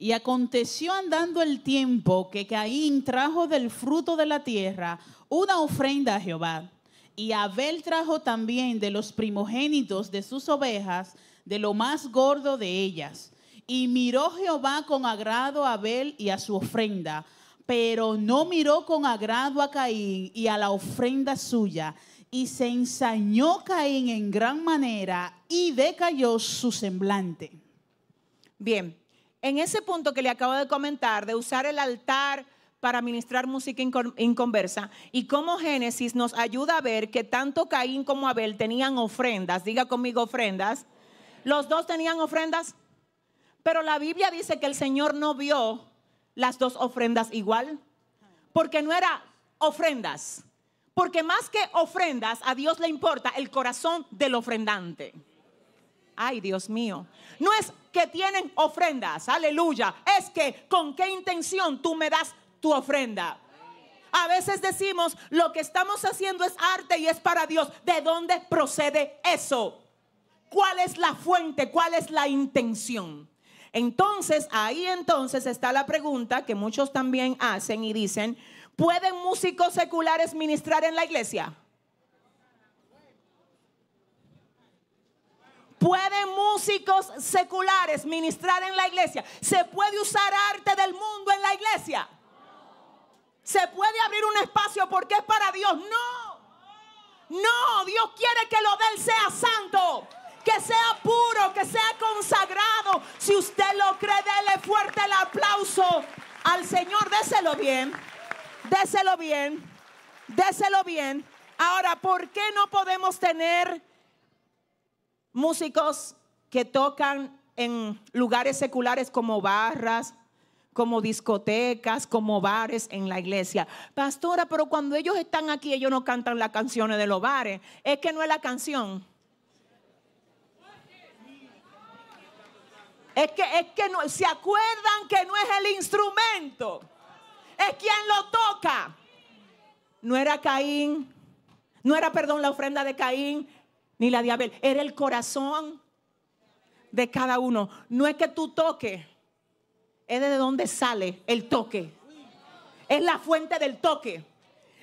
Y aconteció andando el tiempo que Caín trajo del fruto de la tierra una ofrenda a Jehová. Y Abel trajo también de los primogénitos de sus ovejas, de lo más gordo de ellas. Y miró Jehová con agrado a Abel y a su ofrenda, pero no miró con agrado a Caín y a la ofrenda suya y se ensañó Caín en gran manera y decayó su semblante. Bien, en ese punto que le acabo de comentar, de usar el altar para ministrar música en conversa, y cómo Génesis nos ayuda a ver que tanto Caín como Abel tenían ofrendas, diga conmigo ofrendas, los dos tenían ofrendas, pero la Biblia dice que el Señor no vio las dos ofrendas igual, porque no era ofrendas, porque más que ofrendas, a Dios le importa el corazón del ofrendante. Ay, Dios mío. No es que tienen ofrendas, aleluya. Es que con qué intención tú me das tu ofrenda. A veces decimos, lo que estamos haciendo es arte y es para Dios. ¿De dónde procede eso? ¿Cuál es la fuente? ¿Cuál es la intención? Entonces, ahí entonces está la pregunta que muchos también hacen y dicen, ¿Pueden músicos seculares ministrar en la iglesia? ¿Pueden músicos seculares ministrar en la iglesia? ¿Se puede usar arte del mundo en la iglesia? ¿Se puede abrir un espacio porque es para Dios? No. No, Dios quiere que lo de Él sea santo, que sea puro, que sea consagrado. Si usted lo cree, dele fuerte el aplauso al Señor, déselo bien. Déselo bien, déselo bien. Ahora, ¿por qué no podemos tener músicos que tocan en lugares seculares como barras, como discotecas, como bares en la iglesia. Pastora, pero cuando ellos están aquí, ellos no cantan las canciones de los bares. Es que no es la canción. Es que, es que no, se acuerdan que no es el instrumento es quien lo toca. No era Caín, no era, perdón, la ofrenda de Caín, ni la de Abel, era el corazón de cada uno. No es que tú toques, es de donde sale el toque. Es la fuente del toque,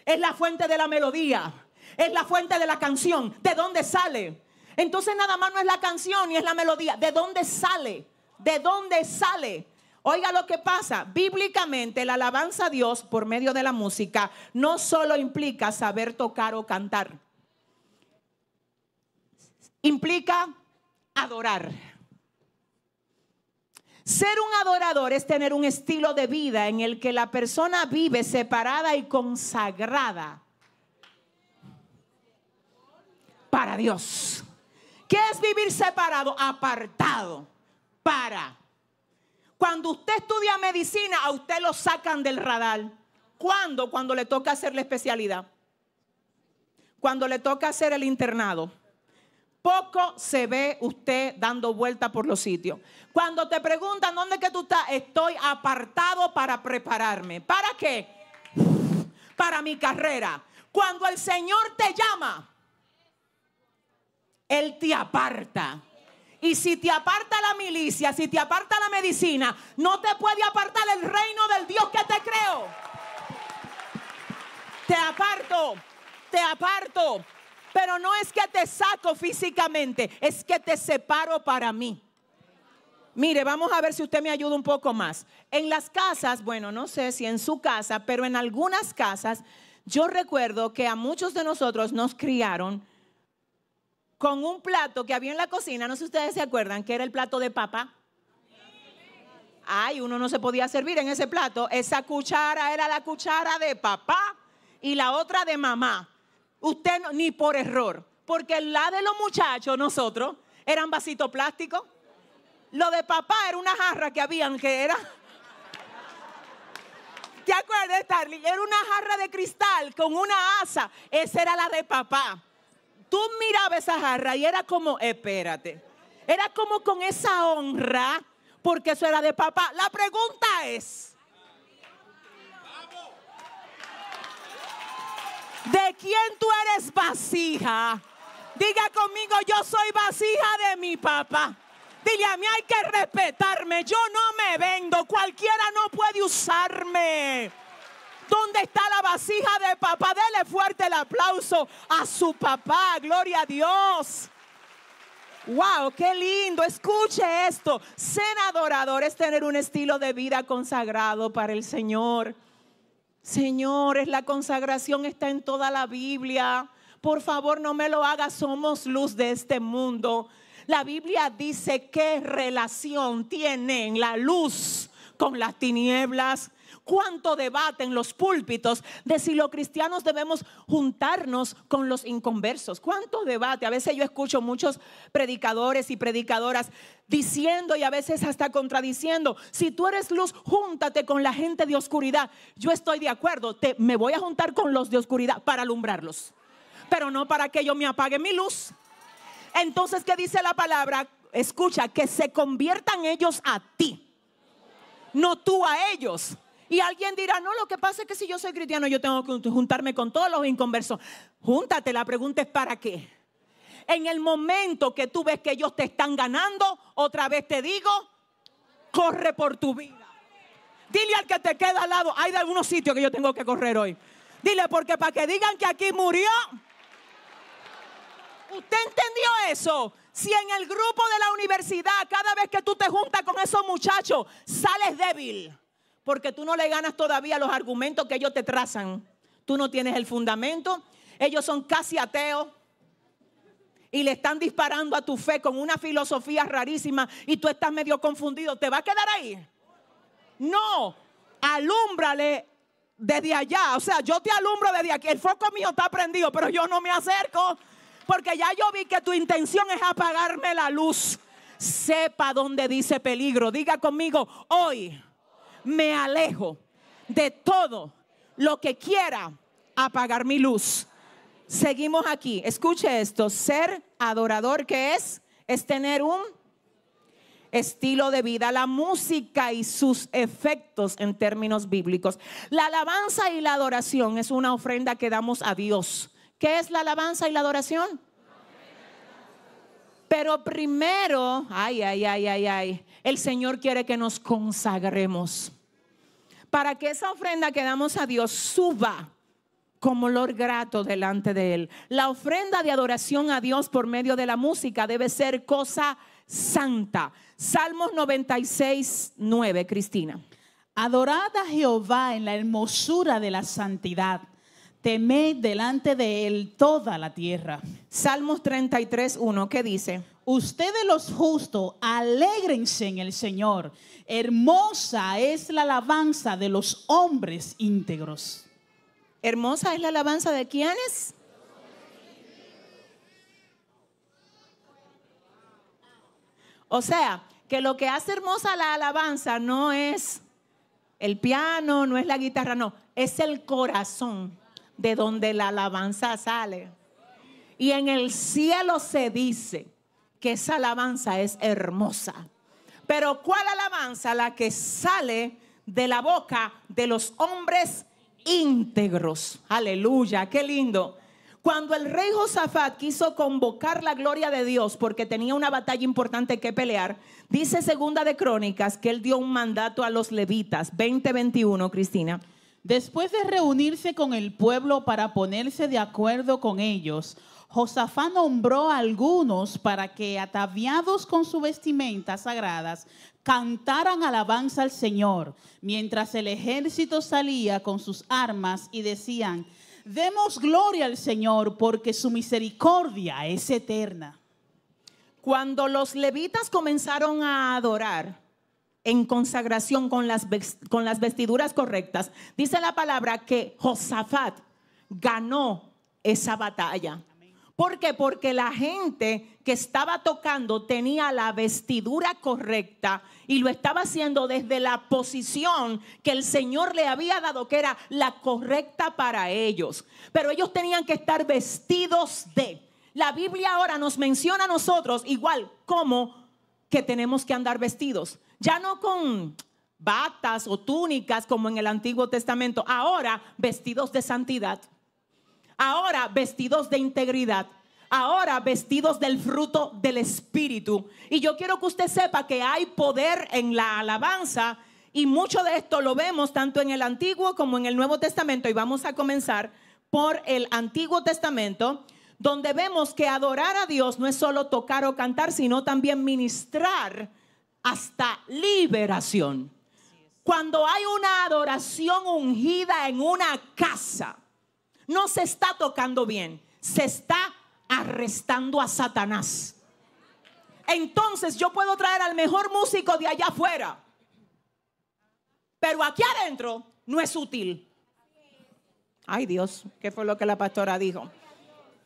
es la fuente de la melodía, es la fuente de la canción, de dónde sale. Entonces nada más no es la canción ni es la melodía, de dónde sale, de dónde sale Oiga lo que pasa, bíblicamente la alabanza a Dios por medio de la música no solo implica saber tocar o cantar, implica adorar. Ser un adorador es tener un estilo de vida en el que la persona vive separada y consagrada para Dios. ¿Qué es vivir separado? Apartado para cuando usted estudia medicina, a usted lo sacan del radar. ¿Cuándo? Cuando le toca hacer la especialidad. Cuando le toca hacer el internado. Poco se ve usted dando vuelta por los sitios. Cuando te preguntan dónde que tú estás, estoy apartado para prepararme. ¿Para qué? Para mi carrera. Cuando el Señor te llama, Él te aparta. Y si te aparta la milicia, si te aparta la medicina, no te puede apartar el reino del Dios que te creo. Te aparto, te aparto. Pero no es que te saco físicamente, es que te separo para mí. Mire, vamos a ver si usted me ayuda un poco más. En las casas, bueno, no sé si en su casa, pero en algunas casas, yo recuerdo que a muchos de nosotros nos criaron con un plato que había en la cocina, no sé si ustedes se acuerdan, que era el plato de papá. Ay, uno no se podía servir en ese plato. Esa cuchara era la cuchara de papá y la otra de mamá. Usted ni por error, porque la de los muchachos, nosotros, eran vasito plástico. Lo de papá era una jarra que habían que era. ¿Te acuerdas, Starling? Era una jarra de cristal con una asa. Esa era la de papá tú mirabas esa jarra y era como, espérate, era como con esa honra, porque eso era de papá. La pregunta es, ¿de quién tú eres vasija? Diga conmigo, yo soy vasija de mi papá. Dile a mí, hay que respetarme, yo no me vendo, cualquiera no puede usarme. ¿Dónde está la vasija de papá? Dele fuerte el aplauso a su papá. Gloria a Dios. Wow, qué lindo. Escuche esto. Ser adorador es tener un estilo de vida consagrado para el Señor. Señores, la consagración está en toda la Biblia. Por favor, no me lo haga. Somos luz de este mundo. La Biblia dice qué relación tienen la luz con las tinieblas cuánto debate en los púlpitos de si los cristianos debemos juntarnos con los inconversos. Cuánto debate. A veces yo escucho muchos predicadores y predicadoras diciendo y a veces hasta contradiciendo, si tú eres luz, júntate con la gente de oscuridad. Yo estoy de acuerdo, me voy a juntar con los de oscuridad para alumbrarlos, pero no para que yo me apague mi luz. Entonces, ¿qué dice la palabra? Escucha, que se conviertan ellos a ti, no tú a ellos. Y alguien dirá, no, lo que pasa es que si yo soy cristiano, yo tengo que juntarme con todos los inconversos. Júntate, la pregunta es para qué. En el momento que tú ves que ellos te están ganando, otra vez te digo, corre por tu vida. Dile al que te queda al lado, hay de algunos sitios que yo tengo que correr hoy. Dile, porque para que digan que aquí murió. ¿Usted entendió eso? Si en el grupo de la universidad, cada vez que tú te juntas con esos muchachos, sales débil porque tú no le ganas todavía los argumentos que ellos te trazan. Tú no tienes el fundamento. Ellos son casi ateos y le están disparando a tu fe con una filosofía rarísima y tú estás medio confundido. ¿Te va a quedar ahí? No, alúmbrale desde allá. O sea, yo te alumbro desde aquí. El foco mío está prendido, pero yo no me acerco porque ya yo vi que tu intención es apagarme la luz. Sepa dónde dice peligro. Diga conmigo, hoy me alejo de todo lo que quiera apagar mi luz. Seguimos aquí. Escuche esto. Ser adorador que es es tener un estilo de vida, la música y sus efectos en términos bíblicos. La alabanza y la adoración es una ofrenda que damos a Dios. ¿Qué es la alabanza y la adoración? Pero primero, ay, ay, ay, ay, ay, el Señor quiere que nos consagremos para que esa ofrenda que damos a Dios suba como olor grato delante de Él. La ofrenda de adoración a Dios por medio de la música debe ser cosa santa. Salmos 96, 9, Cristina. Adorada Jehová en la hermosura de la santidad temed delante de él toda la tierra. Salmos 33, 1, ¿qué dice? Ustedes los justos, alégrense en el Señor. Hermosa es la alabanza de los hombres íntegros. Hermosa es la alabanza de quienes? O sea, que lo que hace hermosa la alabanza no es el piano, no es la guitarra, no, es el corazón de donde la alabanza sale. Y en el cielo se dice que esa alabanza es hermosa. Pero ¿cuál alabanza? La que sale de la boca de los hombres íntegros. Aleluya, qué lindo. Cuando el rey Josafat quiso convocar la gloria de Dios porque tenía una batalla importante que pelear, dice Segunda de Crónicas que él dio un mandato a los levitas, 2021 Cristina Después de reunirse con el pueblo para ponerse de acuerdo con ellos, Josafá nombró a algunos para que, ataviados con sus vestimentas sagradas, cantaran alabanza al Señor, mientras el ejército salía con sus armas y decían, demos gloria al Señor porque su misericordia es eterna. Cuando los levitas comenzaron a adorar, en consagración con las, con las vestiduras correctas. Dice la palabra que Josafat ganó esa batalla. ¿Por qué? Porque la gente que estaba tocando tenía la vestidura correcta y lo estaba haciendo desde la posición que el Señor le había dado, que era la correcta para ellos. Pero ellos tenían que estar vestidos de. La Biblia ahora nos menciona a nosotros igual como que tenemos que andar vestidos ya no con batas o túnicas como en el Antiguo Testamento, ahora vestidos de santidad, ahora vestidos de integridad, ahora vestidos del fruto del Espíritu. Y yo quiero que usted sepa que hay poder en la alabanza y mucho de esto lo vemos tanto en el Antiguo como en el Nuevo Testamento y vamos a comenzar por el Antiguo Testamento donde vemos que adorar a Dios no es solo tocar o cantar, sino también ministrar hasta liberación. Cuando hay una adoración ungida en una casa, no se está tocando bien, se está arrestando a Satanás. Entonces yo puedo traer al mejor músico de allá afuera, pero aquí adentro no es útil. Ay Dios, ¿qué fue lo que la pastora dijo?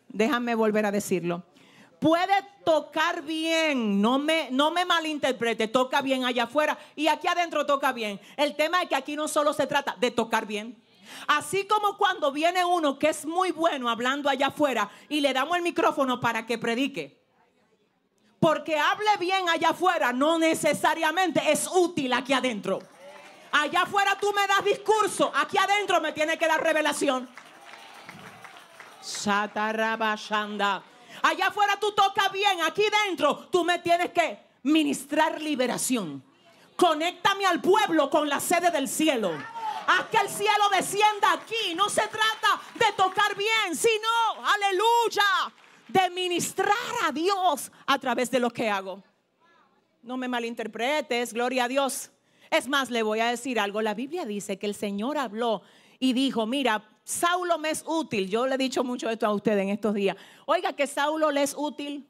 Déjame volver a decirlo puede tocar bien, no me, no me malinterprete, toca bien allá afuera y aquí adentro toca bien. El tema es que aquí no solo se trata de tocar bien. Así como cuando viene uno que es muy bueno hablando allá afuera y le damos el micrófono para que predique. Porque hable bien allá afuera no necesariamente es útil aquí adentro. Allá afuera tú me das discurso, aquí adentro me tiene que dar revelación. Satarabashanda. Allá afuera tú tocas bien, aquí dentro tú me tienes que ministrar liberación. Conéctame al pueblo con la sede del cielo. Haz que el cielo descienda aquí. No se trata de tocar bien, sino, aleluya, de ministrar a Dios a través de lo que hago. No me malinterpretes, gloria a Dios. Es más, le voy a decir algo. La Biblia dice que el Señor habló y dijo, mira, Saulo me es útil. Yo le he dicho mucho esto a ustedes en estos días. Oiga, que Saulo le es útil.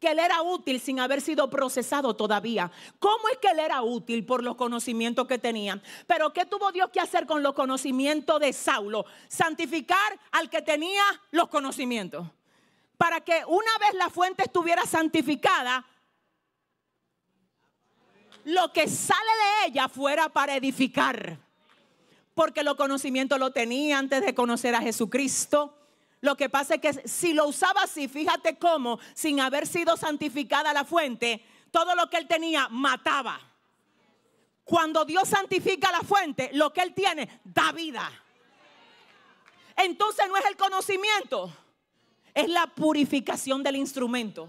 Que él era útil sin haber sido procesado todavía. ¿Cómo es que él era útil por los conocimientos que tenía? Pero ¿qué tuvo Dios que hacer con los conocimientos de Saulo? Santificar al que tenía los conocimientos. Para que una vez la fuente estuviera santificada, lo que sale de ella fuera para edificar porque lo conocimiento lo tenía antes de conocer a Jesucristo. Lo que pasa es que si lo usaba así, fíjate cómo, sin haber sido santificada la fuente, todo lo que él tenía mataba. Cuando Dios santifica la fuente, lo que él tiene da vida. Entonces no es el conocimiento, es la purificación del instrumento.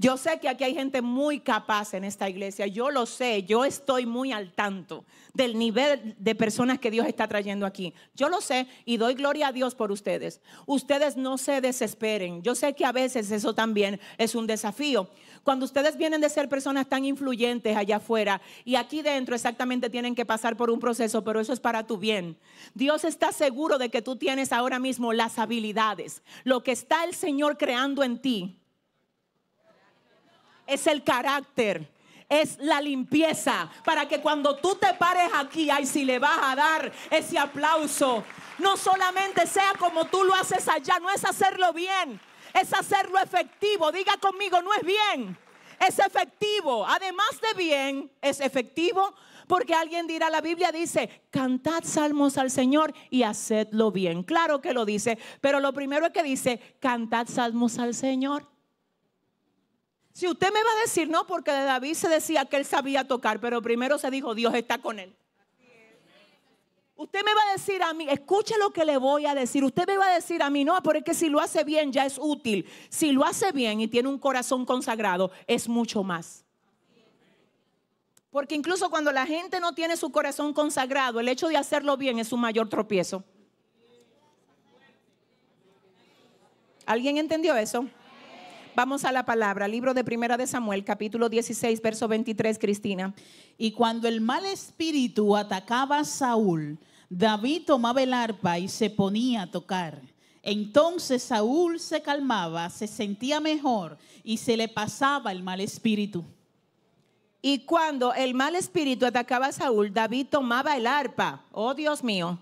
Yo sé que aquí hay gente muy capaz en esta iglesia, yo lo sé, yo estoy muy al tanto del nivel de personas que Dios está trayendo aquí. Yo lo sé y doy gloria a Dios por ustedes. Ustedes no se desesperen, yo sé que a veces eso también es un desafío. Cuando ustedes vienen de ser personas tan influyentes allá afuera y aquí dentro exactamente tienen que pasar por un proceso, pero eso es para tu bien. Dios está seguro de que tú tienes ahora mismo las habilidades, lo que está el Señor creando en ti es el carácter es la limpieza. Para que cuando tú te pares aquí, ay, si le vas a dar ese aplauso, no solamente sea como tú lo haces allá, no es hacerlo bien, es hacerlo efectivo. Diga conmigo, no es bien, es efectivo. Además de bien, es efectivo. Porque alguien dirá, la Biblia dice, cantad salmos al Señor y hacedlo bien. Claro que lo dice, pero lo primero es que dice, cantad salmos al Señor. Si usted me va a decir no, porque de David se decía que él sabía tocar, pero primero se dijo, Dios está con él. Usted me va a decir a mí, escuche lo que le voy a decir. Usted me va a decir a mí, no, porque que si lo hace bien ya es útil. Si lo hace bien y tiene un corazón consagrado, es mucho más. Porque incluso cuando la gente no tiene su corazón consagrado, el hecho de hacerlo bien es su mayor tropiezo. ¿Alguien entendió eso? Vamos a la palabra, libro de Primera de Samuel, capítulo 16, verso 23, Cristina. Y cuando el mal espíritu atacaba a Saúl, David tomaba el arpa y se ponía a tocar. Entonces Saúl se calmaba, se sentía mejor y se le pasaba el mal espíritu. Y cuando el mal espíritu atacaba a Saúl, David tomaba el arpa. Oh Dios mío.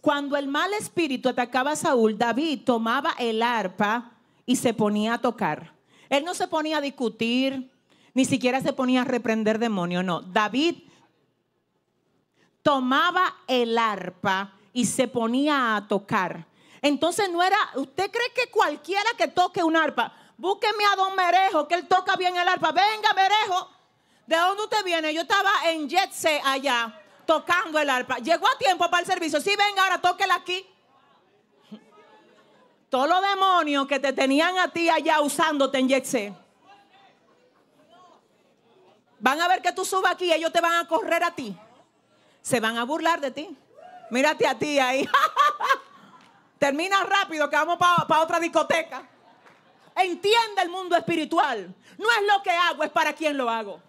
Cuando el mal espíritu atacaba a Saúl, David tomaba el arpa y se ponía a tocar. Él no se ponía a discutir, ni siquiera se ponía a reprender demonios, no. David tomaba el arpa y se ponía a tocar. Entonces no era, ¿usted cree que cualquiera que toque un arpa, búsqueme a don Merejo, que él toca bien el arpa, venga Merejo, ¿de dónde usted viene? Yo estaba en Jetse allá tocando el arpa, llegó a tiempo para el servicio, sí, venga ahora, tóquela aquí. Todos los demonios que te tenían a ti allá usándote en Yetse. Van a ver que tú subas aquí y ellos te van a correr a ti. Se van a burlar de ti. Mírate a ti ahí. Termina rápido que vamos para otra discoteca. Entiende el mundo espiritual. No es lo que hago, es para quien lo hago.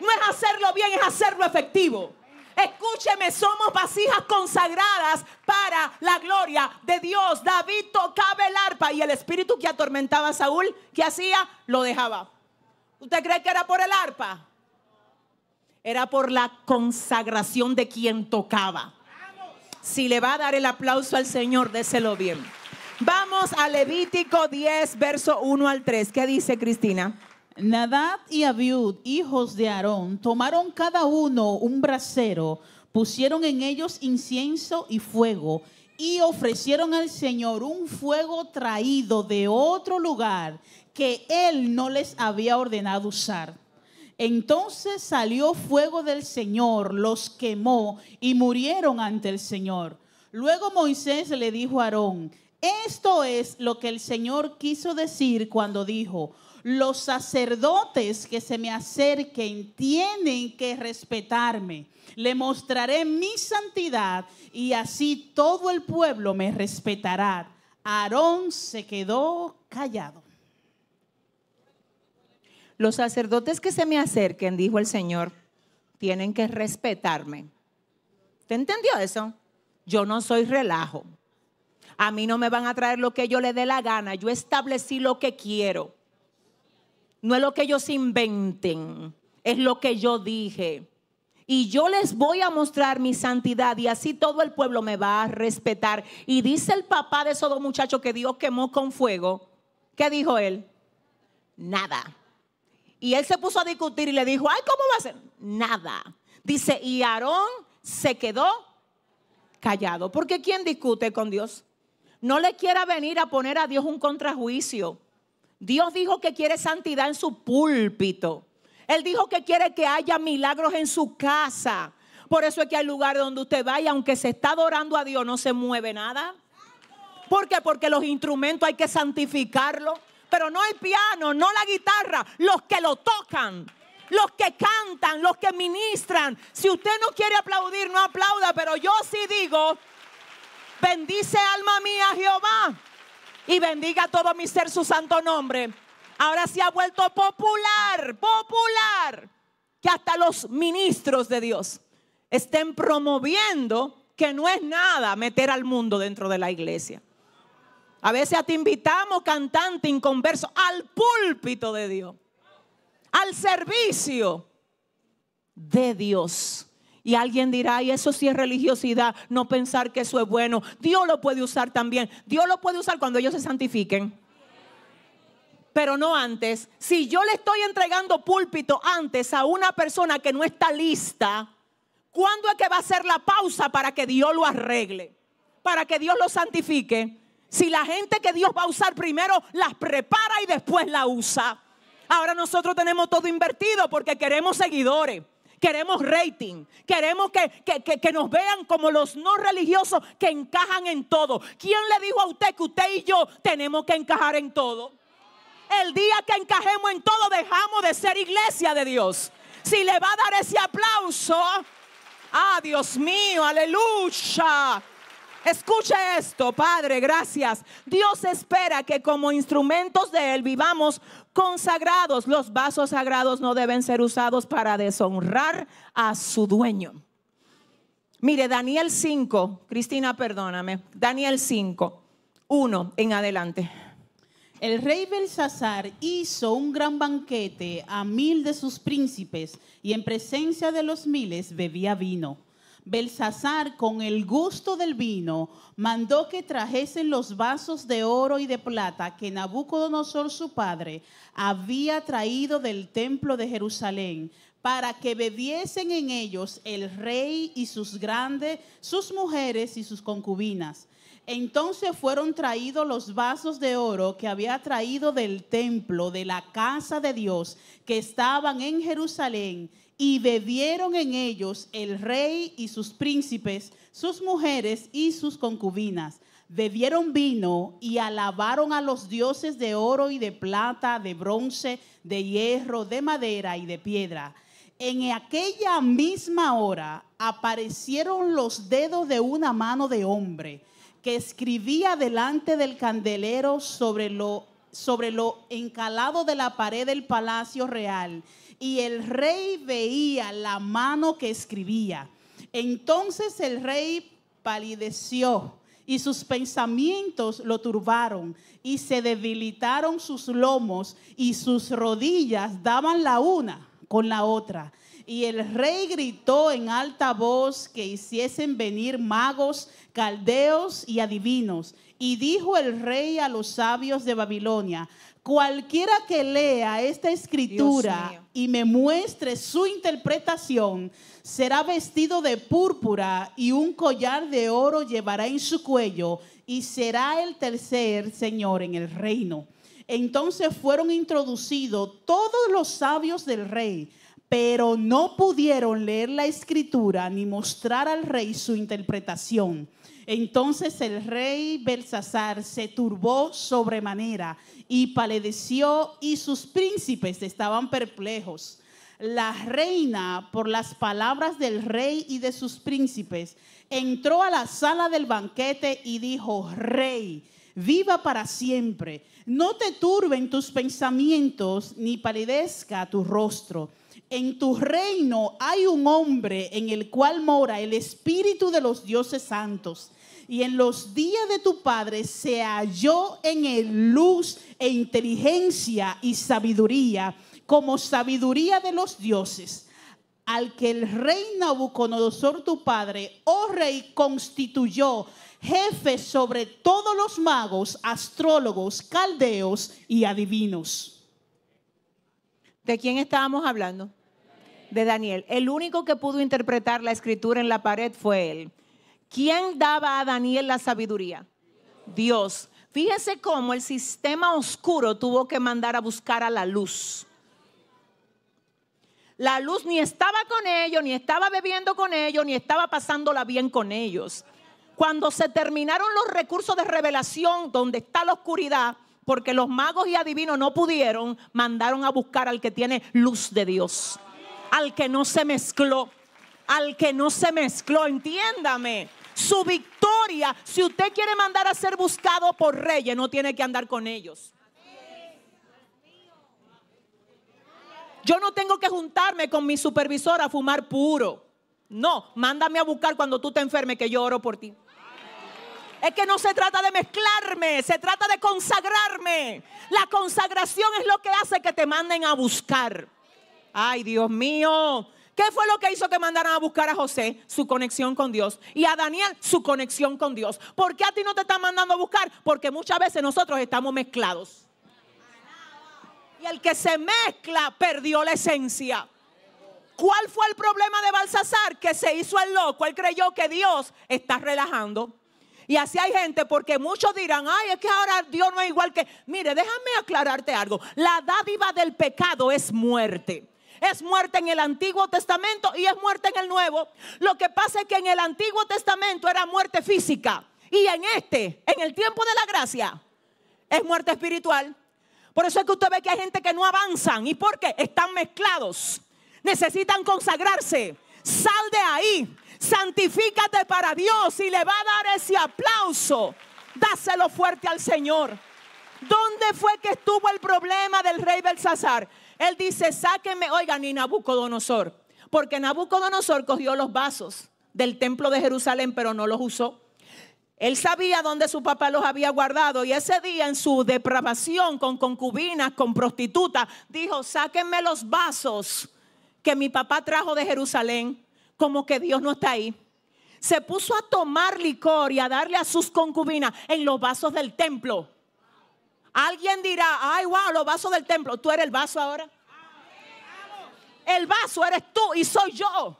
No es hacerlo bien, es hacerlo efectivo. Escúcheme, somos vasijas consagradas para la gloria de Dios. David tocaba el arpa y el espíritu que atormentaba a Saúl, ¿qué hacía? Lo dejaba. ¿Usted cree que era por el arpa? Era por la consagración de quien tocaba. Si le va a dar el aplauso al Señor, déselo bien. Vamos a Levítico 10, verso 1 al 3. ¿Qué dice Cristina? Nadab y Abiud, hijos de Aarón, tomaron cada uno un brasero, pusieron en ellos incienso y fuego, y ofrecieron al Señor un fuego traído de otro lugar que él no les había ordenado usar. Entonces salió fuego del Señor, los quemó y murieron ante el Señor. Luego Moisés le dijo a Aarón, esto es lo que el Señor quiso decir cuando dijo, los sacerdotes que se me acerquen tienen que respetarme. Le mostraré mi santidad y así todo el pueblo me respetará. Aarón se quedó callado. Los sacerdotes que se me acerquen, dijo el Señor, tienen que respetarme. ¿Te entendió eso? Yo no soy relajo. A mí no me van a traer lo que yo le dé la gana. Yo establecí lo que quiero. No es lo que ellos inventen, es lo que yo dije. Y yo les voy a mostrar mi santidad y así todo el pueblo me va a respetar. Y dice el papá de esos dos muchachos que Dios quemó con fuego. ¿Qué dijo él? Nada. Y él se puso a discutir y le dijo, ay, ¿cómo va a ser? Nada. Dice, y Aarón se quedó callado. Porque ¿quién discute con Dios? No le quiera venir a poner a Dios un contrajuicio. Dios dijo que quiere santidad en su púlpito. Él dijo que quiere que haya milagros en su casa. Por eso es que al lugar donde usted vaya, aunque se está adorando a Dios, no se mueve nada. ¿Por qué? Porque los instrumentos hay que santificarlos. Pero no el piano, no la guitarra, los que lo tocan los que cantan, los que ministran. Si usted no quiere aplaudir, no aplauda, pero yo sí digo, bendice alma mía Jehová y bendiga a todo mi ser su santo nombre. Ahora se ha vuelto popular, popular, que hasta los ministros de Dios estén promoviendo que no es nada meter al mundo dentro de la iglesia. A veces te invitamos, cantante inconverso, al púlpito de Dios, al servicio de Dios. Y alguien dirá, y eso sí es religiosidad, no pensar que eso es bueno. Dios lo puede usar también. Dios lo puede usar cuando ellos se santifiquen. Pero no antes. Si yo le estoy entregando púlpito antes a una persona que no está lista, ¿cuándo es que va a ser la pausa para que Dios lo arregle? Para que Dios lo santifique. Si la gente que Dios va a usar primero las prepara y después la usa. Ahora nosotros tenemos todo invertido porque queremos seguidores queremos rating, queremos que, que, nos vean como los no religiosos que encajan en todo. ¿Quién le dijo a usted que usted y yo tenemos que encajar en todo? El día que encajemos en todo dejamos de ser iglesia de Dios. Si le va a dar ese aplauso, ah, Dios mío, aleluya. Escucha esto, Padre, gracias. Dios espera que como instrumentos de Él vivamos consagrados. Los vasos sagrados no deben ser usados para deshonrar a su dueño. Mire, Daniel 5, Cristina, perdóname. Daniel 5, 1 en adelante. El rey Belsasar hizo un gran banquete a mil de sus príncipes y en presencia de los miles bebía vino. Belsasar, con el gusto del vino, mandó que trajesen los vasos de oro y de plata que Nabucodonosor, su padre, había traído del templo de Jerusalén para que bebiesen en ellos el rey y sus grandes, sus mujeres y sus concubinas. Entonces fueron traídos los vasos de oro que había traído del templo, de la casa de Dios, que estaban en Jerusalén, y bebieron en ellos el rey y sus príncipes, sus mujeres y sus concubinas. Bebieron vino y alabaron a los dioses de oro y de plata, de bronce, de hierro, de madera y de piedra. En aquella misma hora aparecieron los dedos de una mano de hombre que escribía delante del candelero sobre lo, sobre lo encalado de la pared del palacio real y el rey veía la mano que escribía. Entonces el rey palideció y sus pensamientos lo turbaron y se debilitaron sus lomos y sus rodillas daban la una con la otra. Y el rey gritó en alta voz que hiciesen venir magos, caldeos y adivinos. Y dijo el rey a los sabios de Babilonia, Cualquiera que lea esta escritura y me muestre su interpretación, será vestido de púrpura y un collar de oro llevará en su cuello y será el tercer señor en el reino. Entonces fueron introducidos todos los sabios del rey, pero no pudieron leer la escritura ni mostrar al rey su interpretación. Entonces el rey Belsasar se turbó sobremanera y paledeció y sus príncipes estaban perplejos. La reina, por las palabras del rey y de sus príncipes, entró a la sala del banquete y dijo, rey, viva para siempre, no te turben tus pensamientos ni palidezca tu rostro. En tu reino hay un hombre en el cual mora el espíritu de los dioses santos y en los días de tu padre se halló en él luz e inteligencia y sabiduría, como sabiduría de los dioses, al que el rey Nabucodonosor tu padre, oh rey, constituyó jefe sobre todos los magos, astrólogos, caldeos y adivinos. ¿De quién estábamos hablando? de Daniel. El único que pudo interpretar la escritura en la pared fue él. ¿Quién daba a Daniel la sabiduría? Dios. Fíjese cómo el sistema oscuro tuvo que mandar a buscar a la luz. La luz ni estaba con ellos, ni estaba bebiendo con ellos, ni estaba pasándola bien con ellos. Cuando se terminaron los recursos de revelación, donde está la oscuridad, porque los magos y adivinos no pudieron, mandaron a buscar al que tiene luz de Dios, al que no se mezcló, al que no se mezcló, entiéndame su victoria. Si usted quiere mandar a ser buscado por reyes, no tiene que andar con ellos. Yo no tengo que juntarme con mi supervisor a fumar puro. No, mándame a buscar cuando tú te enfermes que yo oro por ti. Es que no se trata de mezclarme, se trata de consagrarme. La consagración es lo que hace que te manden a buscar. Ay, Dios mío, ¿Qué fue lo que hizo que mandaran a buscar a José? Su conexión con Dios. Y a Daniel, su conexión con Dios. ¿Por qué a ti no te están mandando a buscar? Porque muchas veces nosotros estamos mezclados. Y el que se mezcla perdió la esencia. ¿Cuál fue el problema de Balsasar? Que se hizo el loco. Él creyó que Dios está relajando. Y así hay gente, porque muchos dirán, ay, es que ahora Dios no es igual que... Mire, déjame aclararte algo. La dádiva del pecado es muerte es muerte en el Antiguo Testamento y es muerte en el Nuevo. Lo que pasa es que en el Antiguo Testamento era muerte física y en este, en el tiempo de la gracia, es muerte espiritual. Por eso es que usted ve que hay gente que no avanzan. ¿Y por qué? Están mezclados. Necesitan consagrarse. Sal de ahí. Santifícate para Dios y le va a dar ese aplauso. Dáselo fuerte al Señor. ¿Dónde fue que estuvo el problema del rey Belsasar? Él dice, sáquenme, oigan, y Nabucodonosor, porque Nabucodonosor cogió los vasos del templo de Jerusalén, pero no los usó. Él sabía dónde su papá los había guardado y ese día en su depravación con concubinas, con prostitutas, dijo, sáquenme los vasos que mi papá trajo de Jerusalén, como que Dios no está ahí. Se puso a tomar licor y a darle a sus concubinas en los vasos del templo. Alguien dirá, ay, wow, los vasos del templo. Tú eres el vaso ahora. El vaso eres tú y soy yo.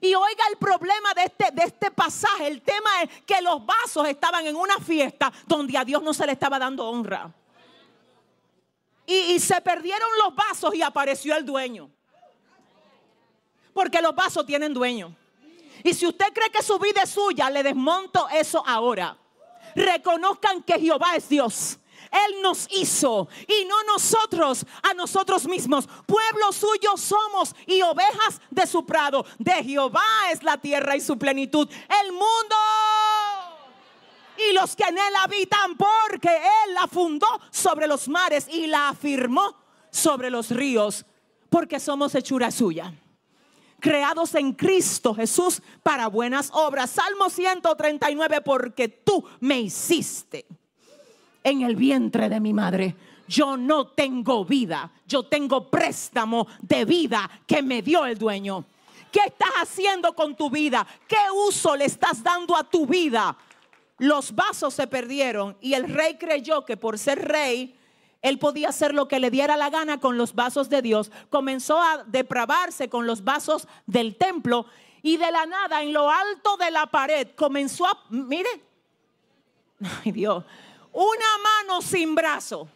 Y oiga el problema de este, de este pasaje. El tema es que los vasos estaban en una fiesta donde a Dios no se le estaba dando honra. Y, y se perdieron los vasos y apareció el dueño. Porque los vasos tienen dueño. Y si usted cree que su vida es suya, le desmonto eso ahora. Reconozcan que Jehová es Dios él nos hizo y no nosotros a nosotros mismos. Pueblo suyo somos y ovejas de su prado. De Jehová es la tierra y su plenitud. El mundo y los que en él habitan, porque él la fundó sobre los mares y la afirmó sobre los ríos, porque somos hechura suya. Creados en Cristo Jesús para buenas obras. Salmo 139, porque tú me hiciste en el vientre de mi madre. Yo no tengo vida, yo tengo préstamo de vida que me dio el dueño. ¿Qué estás haciendo con tu vida? ¿Qué uso le estás dando a tu vida? Los vasos se perdieron y el rey creyó que por ser rey, él podía hacer lo que le diera la gana con los vasos de Dios. Comenzó a depravarse con los vasos del templo y de la nada, en lo alto de la pared, comenzó a, mire, ay Dios, una mano sin brazo,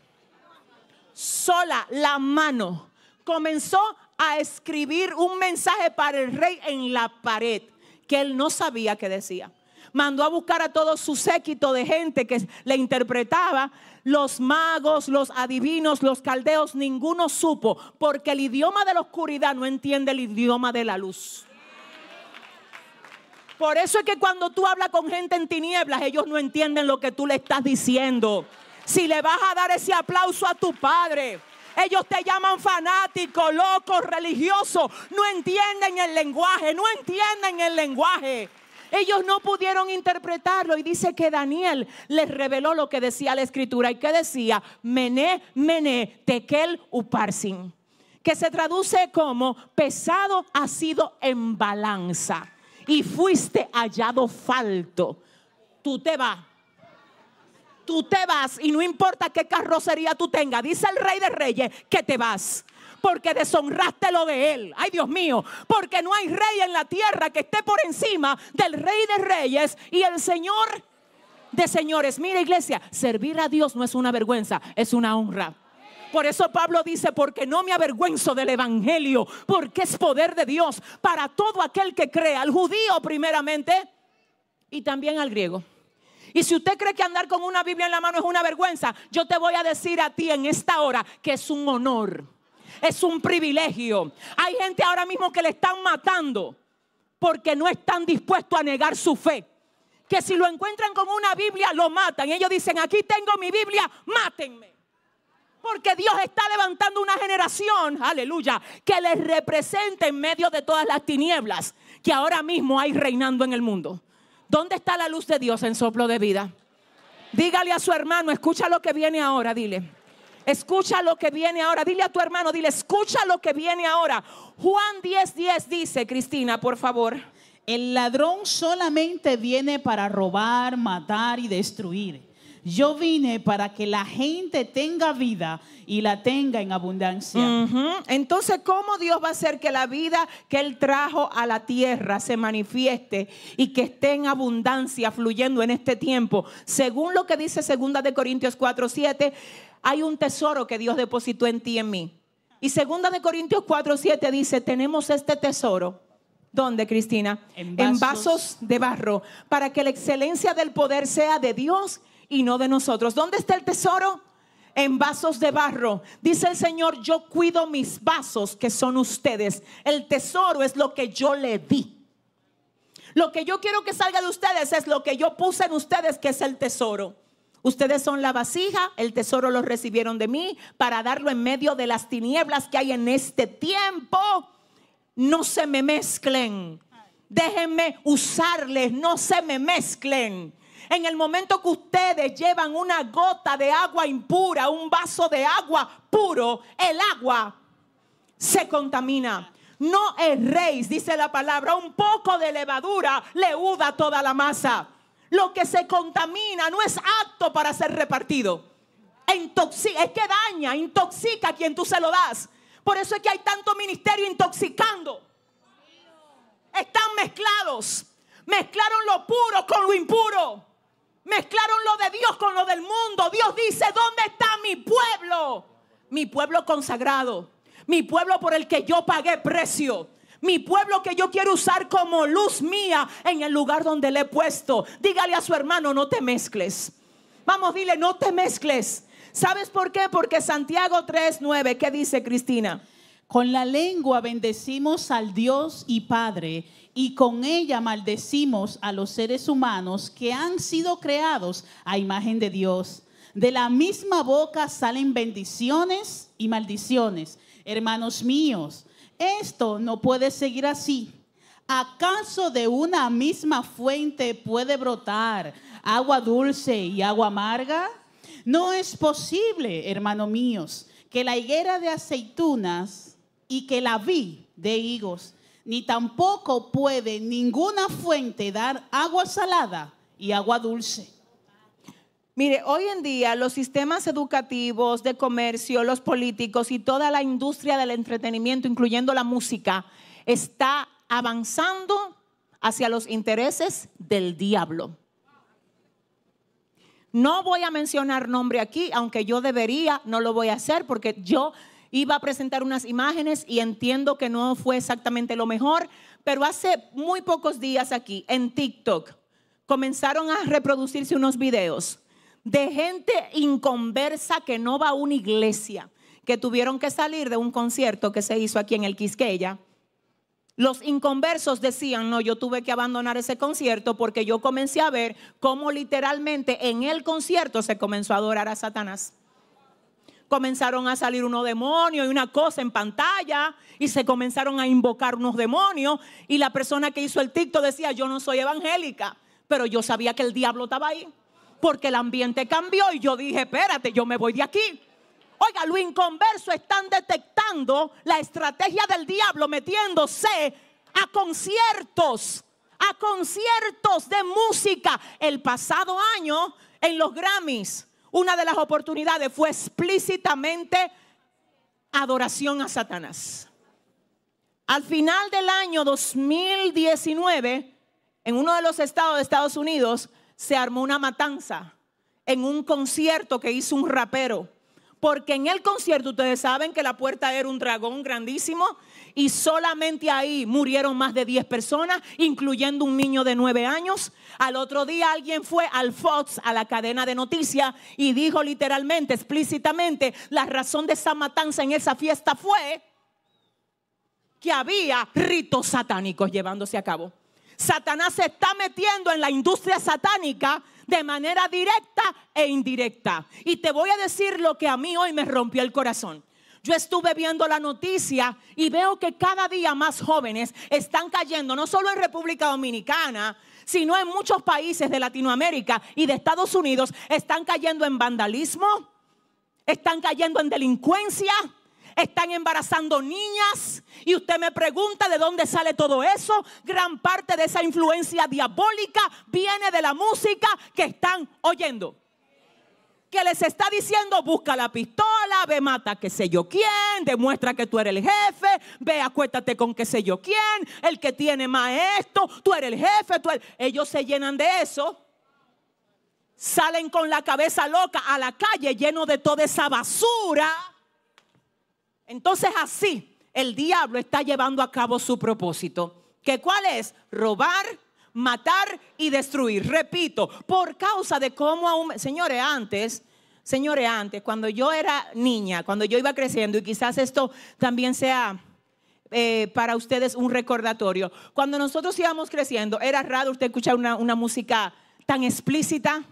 sola la mano, comenzó a escribir un mensaje para el rey en la pared que él no sabía qué decía. Mandó a buscar a todo su séquito de gente que le interpretaba. Los magos, los adivinos, los caldeos, ninguno supo, porque el idioma de la oscuridad no entiende el idioma de la luz. Por eso es que cuando tú hablas con gente en tinieblas, ellos no entienden lo que tú le estás diciendo. Si le vas a dar ese aplauso a tu padre, ellos te llaman fanático, loco, religioso. No entienden el lenguaje, no entienden el lenguaje. Ellos no pudieron interpretarlo y dice que Daniel les reveló lo que decía la escritura y que decía, mené, mené, tekel uparsin, que se traduce como pesado ha sido en balanza y fuiste hallado falto, tú te vas. Tú te vas y no importa qué carrocería tú tengas, dice el rey de reyes que te vas porque deshonraste lo de él. Ay, Dios mío, porque no hay rey en la tierra que esté por encima del rey de reyes y el Señor de señores. Mira, iglesia, servir a Dios no es una vergüenza, es una honra. Por eso Pablo dice, porque no me avergüenzo del Evangelio, porque es poder de Dios para todo aquel que crea, al judío primeramente y también al griego. Y si usted cree que andar con una Biblia en la mano es una vergüenza, yo te voy a decir a ti en esta hora que es un honor, es un privilegio. Hay gente ahora mismo que le están matando porque no están dispuestos a negar su fe. Que si lo encuentran con una Biblia, lo matan. Ellos dicen, aquí tengo mi Biblia, mátenme. Porque Dios está levantando una generación, aleluya, que les represente en medio de todas las tinieblas que ahora mismo hay reinando en el mundo. ¿Dónde está la luz de Dios en soplo de vida? Dígale a su hermano, escucha lo que viene ahora, dile. Escucha lo que viene ahora. Dile a tu hermano, dile, escucha lo que viene ahora. Juan 10:10 10 dice, Cristina, por favor. El ladrón solamente viene para robar, matar y destruir. Yo vine para que la gente tenga vida y la tenga en abundancia. Entonces, ¿cómo Dios va a hacer que la vida que Él trajo a la tierra se manifieste y que esté en abundancia fluyendo en este tiempo? Según lo que dice 2 de Corintios 4.7, hay un tesoro que Dios depositó en ti y en mí. Y 2 de Corintios 4.7 dice, tenemos este tesoro. ¿Dónde, Cristina? en vasos de barro, para que la excelencia del poder sea de Dios y no de nosotros. ¿Dónde está el tesoro? en vasos de barro. Dice el Señor, yo cuido mis vasos que son ustedes. El tesoro es lo que yo le di. Lo que yo quiero que salga de ustedes es lo que yo puse en ustedes, que es el tesoro. Ustedes son la vasija, el tesoro lo recibieron de mí para darlo en medio de las tinieblas que hay en este tiempo. No se me mezclen. Déjenme usarles, no se me mezclen. En el momento que ustedes llevan una gota de agua impura, un vaso de agua puro, el agua se contamina. No erréis, dice la palabra, un poco de levadura leuda toda la masa. Lo que se contamina no es apto para ser repartido. Intoxica, es que daña, intoxica a quien tú se lo das. Por eso es que hay tanto ministerio intoxicando. Están mezclados. Mezclaron lo puro con lo impuro. Mezclaron lo de Dios con lo del mundo. Dios dice, ¿dónde está mi pueblo? Mi pueblo consagrado. Mi pueblo por el que yo pagué precio. Mi pueblo que yo quiero usar como luz mía en el lugar donde le he puesto. Dígale a su hermano, no te mezcles. Vamos, dile, no te mezcles. ¿Sabes por qué? Porque Santiago 3:9, ¿qué dice Cristina? Con la lengua bendecimos al Dios y Padre y con ella maldecimos a los seres humanos que han sido creados a imagen de Dios. De la misma boca salen bendiciones y maldiciones. Hermanos míos, esto no puede seguir así. ¿Acaso de una misma fuente puede brotar agua dulce y agua amarga? No es posible, hermanos míos, que la higuera de aceitunas y que la vi de higos ni tampoco puede ninguna fuente dar agua salada y agua dulce. Mire, hoy en día los sistemas educativos, de comercio, los políticos y toda la industria del entretenimiento, incluyendo la música, está avanzando hacia los intereses del diablo. No voy a mencionar nombre aquí, aunque yo debería, no lo voy a hacer porque yo iba a presentar unas imágenes y entiendo que no fue exactamente lo mejor, pero hace muy pocos días aquí en TikTok comenzaron a reproducirse unos videos de gente inconversa que no va a una iglesia, que tuvieron que salir de un concierto que se hizo aquí en el Quisqueya. Los inconversos decían, no, yo tuve que abandonar ese concierto porque yo comencé a ver cómo literalmente en el concierto se comenzó a adorar a Satanás comenzaron a salir unos demonios y una cosa en pantalla y se comenzaron a invocar unos demonios y la persona que hizo el ticto decía, yo no soy evangélica, pero yo sabía que el diablo estaba ahí porque el ambiente cambió y yo dije, espérate, yo me voy de aquí. Oiga, lo inconverso están detectando la estrategia del diablo metiéndose a conciertos, a conciertos de música. El pasado año en los Grammys una de las oportunidades fue explícitamente adoración a Satanás. Al final del año 2019, en uno de los estados de Estados Unidos, se armó una matanza en un concierto que hizo un rapero. Porque en el concierto ustedes saben que la puerta era un dragón grandísimo y solamente ahí murieron más de 10 personas, incluyendo un niño de 9 años. Al otro día alguien fue al Fox, a la cadena de noticias, y dijo literalmente, explícitamente, la razón de esa matanza en esa fiesta fue que había ritos satánicos llevándose a cabo. Satanás se está metiendo en la industria satánica de manera directa e indirecta. Y te voy a decir lo que a mí hoy me rompió el corazón. Yo estuve viendo la noticia y veo que cada día más jóvenes están cayendo, no solo en República Dominicana, sino en muchos países de Latinoamérica y de Estados Unidos, están cayendo en vandalismo, están cayendo en delincuencia, están embarazando niñas. Y usted me pregunta de dónde sale todo eso. Gran parte de esa influencia diabólica viene de la música que están oyendo que les está diciendo, busca la pistola, ve, mata que sé yo quién, demuestra que tú eres el jefe, ve, acuéstate con qué sé yo quién, el que tiene maestro tú eres el jefe, tú ellos se llenan de eso, salen con la cabeza loca a la calle lleno de toda esa basura. Entonces así el diablo está llevando a cabo su propósito, que cuál es robar, matar y destruir. Repito, por causa de cómo aún, señores, antes, señores, antes, cuando yo era niña, cuando yo iba creciendo, y quizás esto también sea... Eh, para ustedes un recordatorio. Cuando nosotros íbamos creciendo, era raro usted escuchar una, una música tan explícita,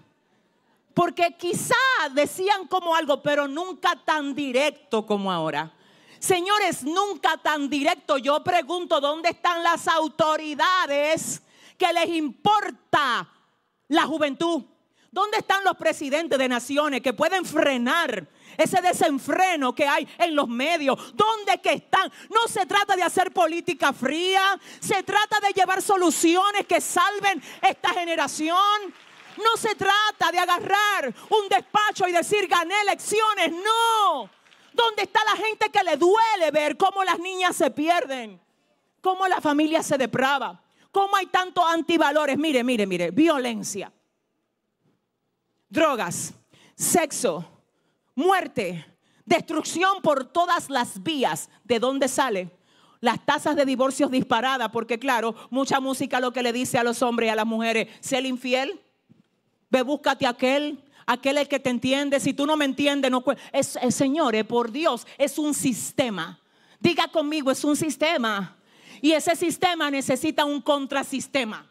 porque quizá decían como algo, pero nunca tan directo como ahora. Señores, nunca tan directo. Yo pregunto, ¿dónde están las autoridades ¿Qué les importa la juventud? ¿Dónde están los presidentes de naciones que pueden frenar ese desenfreno que hay en los medios? ¿Dónde que están? No se trata de hacer política fría, se trata de llevar soluciones que salven esta generación. No se trata de agarrar un despacho y decir gané elecciones, no. ¿Dónde está la gente que le duele ver cómo las niñas se pierden? Cómo la familia se deprava ¿Cómo hay tantos antivalores? Mire, mire, mire. Violencia, drogas, sexo, muerte, destrucción por todas las vías. ¿De dónde sale? Las tasas de divorcios disparadas, porque claro, mucha música lo que le dice a los hombres y a las mujeres, sé el infiel, ve búscate aquel, aquel el que te entiende, si tú no me entiendes, no es, eh, señores, por Dios, es un sistema. Diga conmigo, es un sistema. Y ese sistema necesita un contrasistema.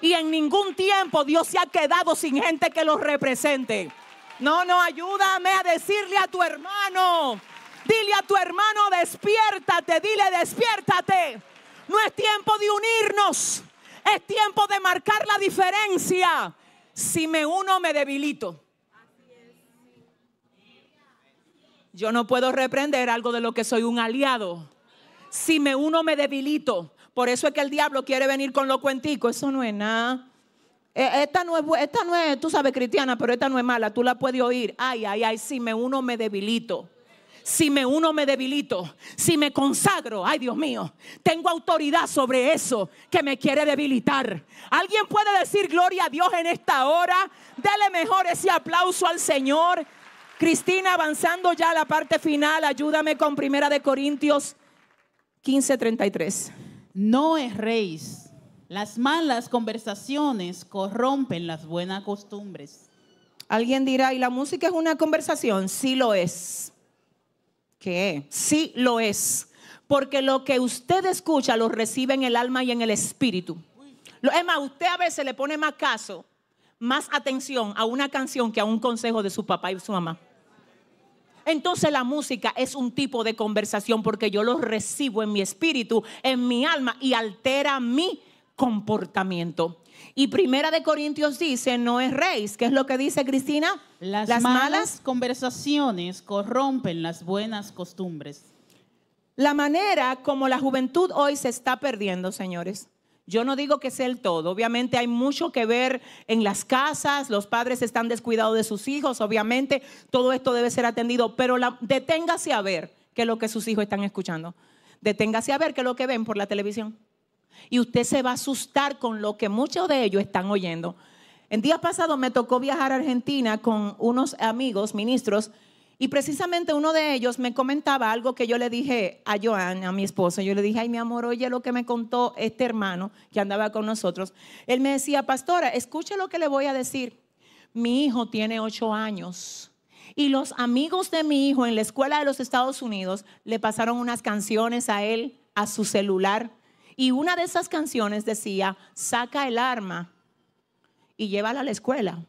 Y en ningún tiempo Dios se ha quedado sin gente que lo represente. No, no, ayúdame a decirle a tu hermano. Dile a tu hermano, despiértate, dile, despiértate. No es tiempo de unirnos, es tiempo de marcar la diferencia. Si me uno, me debilito. Yo no puedo reprender algo de lo que soy un aliado. Si me uno me debilito. Por eso es que el diablo quiere venir con lo cuentico. Eso no es nada. Eh, esta no es, esta no es, tú sabes, cristiana, pero esta no es mala. Tú la puedes oír. Ay, ay, ay, si me uno me debilito. Si me uno me debilito. Si me consagro. Ay, Dios mío. Tengo autoridad sobre eso que me quiere debilitar. ¿Alguien puede decir gloria a Dios en esta hora? Dele mejor ese aplauso al Señor. Cristina, avanzando ya a la parte final, ayúdame con Primera de Corintios 15:33. No erréis. Las malas conversaciones corrompen las buenas costumbres. Alguien dirá, ¿y la música es una conversación? Sí lo es. ¿Qué? Sí lo es. Porque lo que usted escucha lo recibe en el alma y en el espíritu. Es más, usted a veces le pone más caso, más atención a una canción que a un consejo de su papá y su mamá. Entonces la música es un tipo de conversación porque yo lo recibo en mi espíritu, en mi alma y altera mi comportamiento. Y Primera de Corintios dice, no es rey, ¿qué es lo que dice Cristina? Las, malas conversaciones corrompen las buenas costumbres. La manera como la juventud hoy se está perdiendo, señores. Yo no digo que sea el todo, obviamente hay mucho que ver en las casas, los padres están descuidados de sus hijos, obviamente todo esto debe ser atendido, pero deténgase a ver qué es lo que sus hijos están escuchando, deténgase a ver qué es lo que ven por la televisión. Y usted se va a asustar con lo que muchos de ellos están oyendo. En día pasado me tocó viajar a Argentina con unos amigos, ministros, y precisamente uno de ellos me comentaba algo que yo le dije a Joan, a mi esposo. Yo le dije, ay, mi amor, oye lo que me contó este hermano que andaba con nosotros. Él me decía, pastora, escuche lo que le voy a decir. Mi hijo tiene ocho años y los amigos de mi hijo en la escuela de los Estados Unidos le pasaron unas canciones a él, a su celular. Y una de esas canciones decía, saca el arma y llévala a la escuela.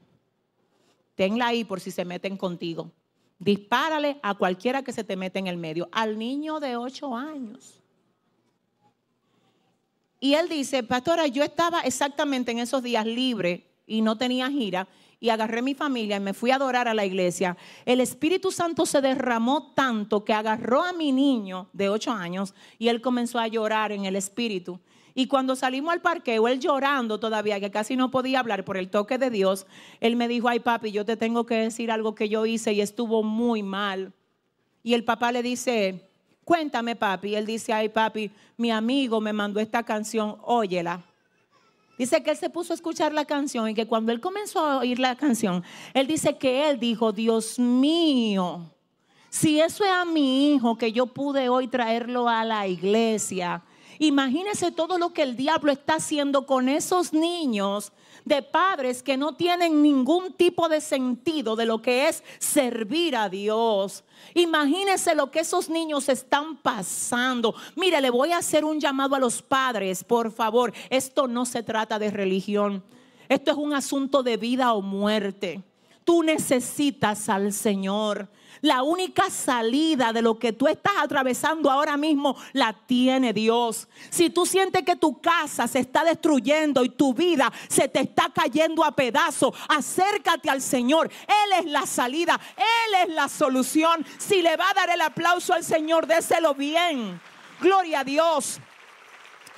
Tenla ahí por si se meten contigo. Dispárale a cualquiera que se te mete en el medio, al niño de 8 años. Y él dice, pastora, yo estaba exactamente en esos días libre y no tenía gira y agarré mi familia y me fui a adorar a la iglesia. El Espíritu Santo se derramó tanto que agarró a mi niño de 8 años y él comenzó a llorar en el Espíritu. Y cuando salimos al parqueo, él llorando todavía, que casi no podía hablar por el toque de Dios, él me dijo, ay papi, yo te tengo que decir algo que yo hice y estuvo muy mal. Y el papá le dice, cuéntame papi. él dice, ay papi, mi amigo me mandó esta canción, óyela. Dice que él se puso a escuchar la canción y que cuando él comenzó a oír la canción, él dice que él dijo, Dios mío, si eso es a mi hijo que yo pude hoy traerlo a la iglesia, Imagínese todo lo que el diablo está haciendo con esos niños de padres que no tienen ningún tipo de sentido de lo que es servir a Dios. imagínese lo que esos niños están pasando. Mire, le voy a hacer un llamado a los padres, por favor. Esto no se trata de religión. Esto es un asunto de vida o muerte. Tú necesitas al Señor. La única salida de lo que tú estás atravesando ahora mismo la tiene Dios. Si tú sientes que tu casa se está destruyendo y tu vida se te está cayendo a pedazos, acércate al Señor. Él es la salida, Él es la solución. Si le va a dar el aplauso al Señor, déselo bien. Gloria a Dios.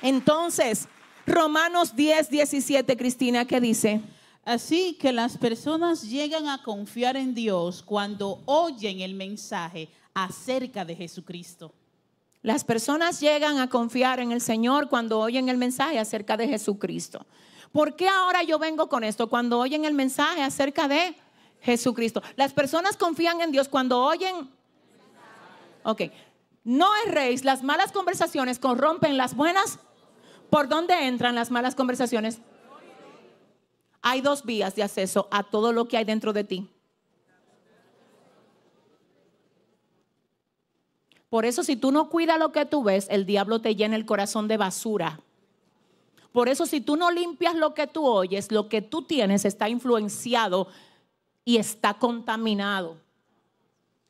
Entonces, Romanos 10, 17, Cristina, ¿qué dice? Así que las personas llegan a confiar en Dios cuando oyen el mensaje acerca de Jesucristo. Las personas llegan a confiar en el Señor cuando oyen el mensaje acerca de Jesucristo. ¿Por qué ahora yo vengo con esto? Cuando oyen el mensaje acerca de Jesucristo. Las personas confían en Dios cuando oyen. Ok. No erréis, las malas conversaciones corrompen las buenas. ¿Por dónde entran las malas conversaciones? Hay dos vías de acceso a todo lo que hay dentro de ti. Por eso si tú no cuidas lo que tú ves, el diablo te llena el corazón de basura. Por eso si tú no limpias lo que tú oyes, lo que tú tienes está influenciado y está contaminado.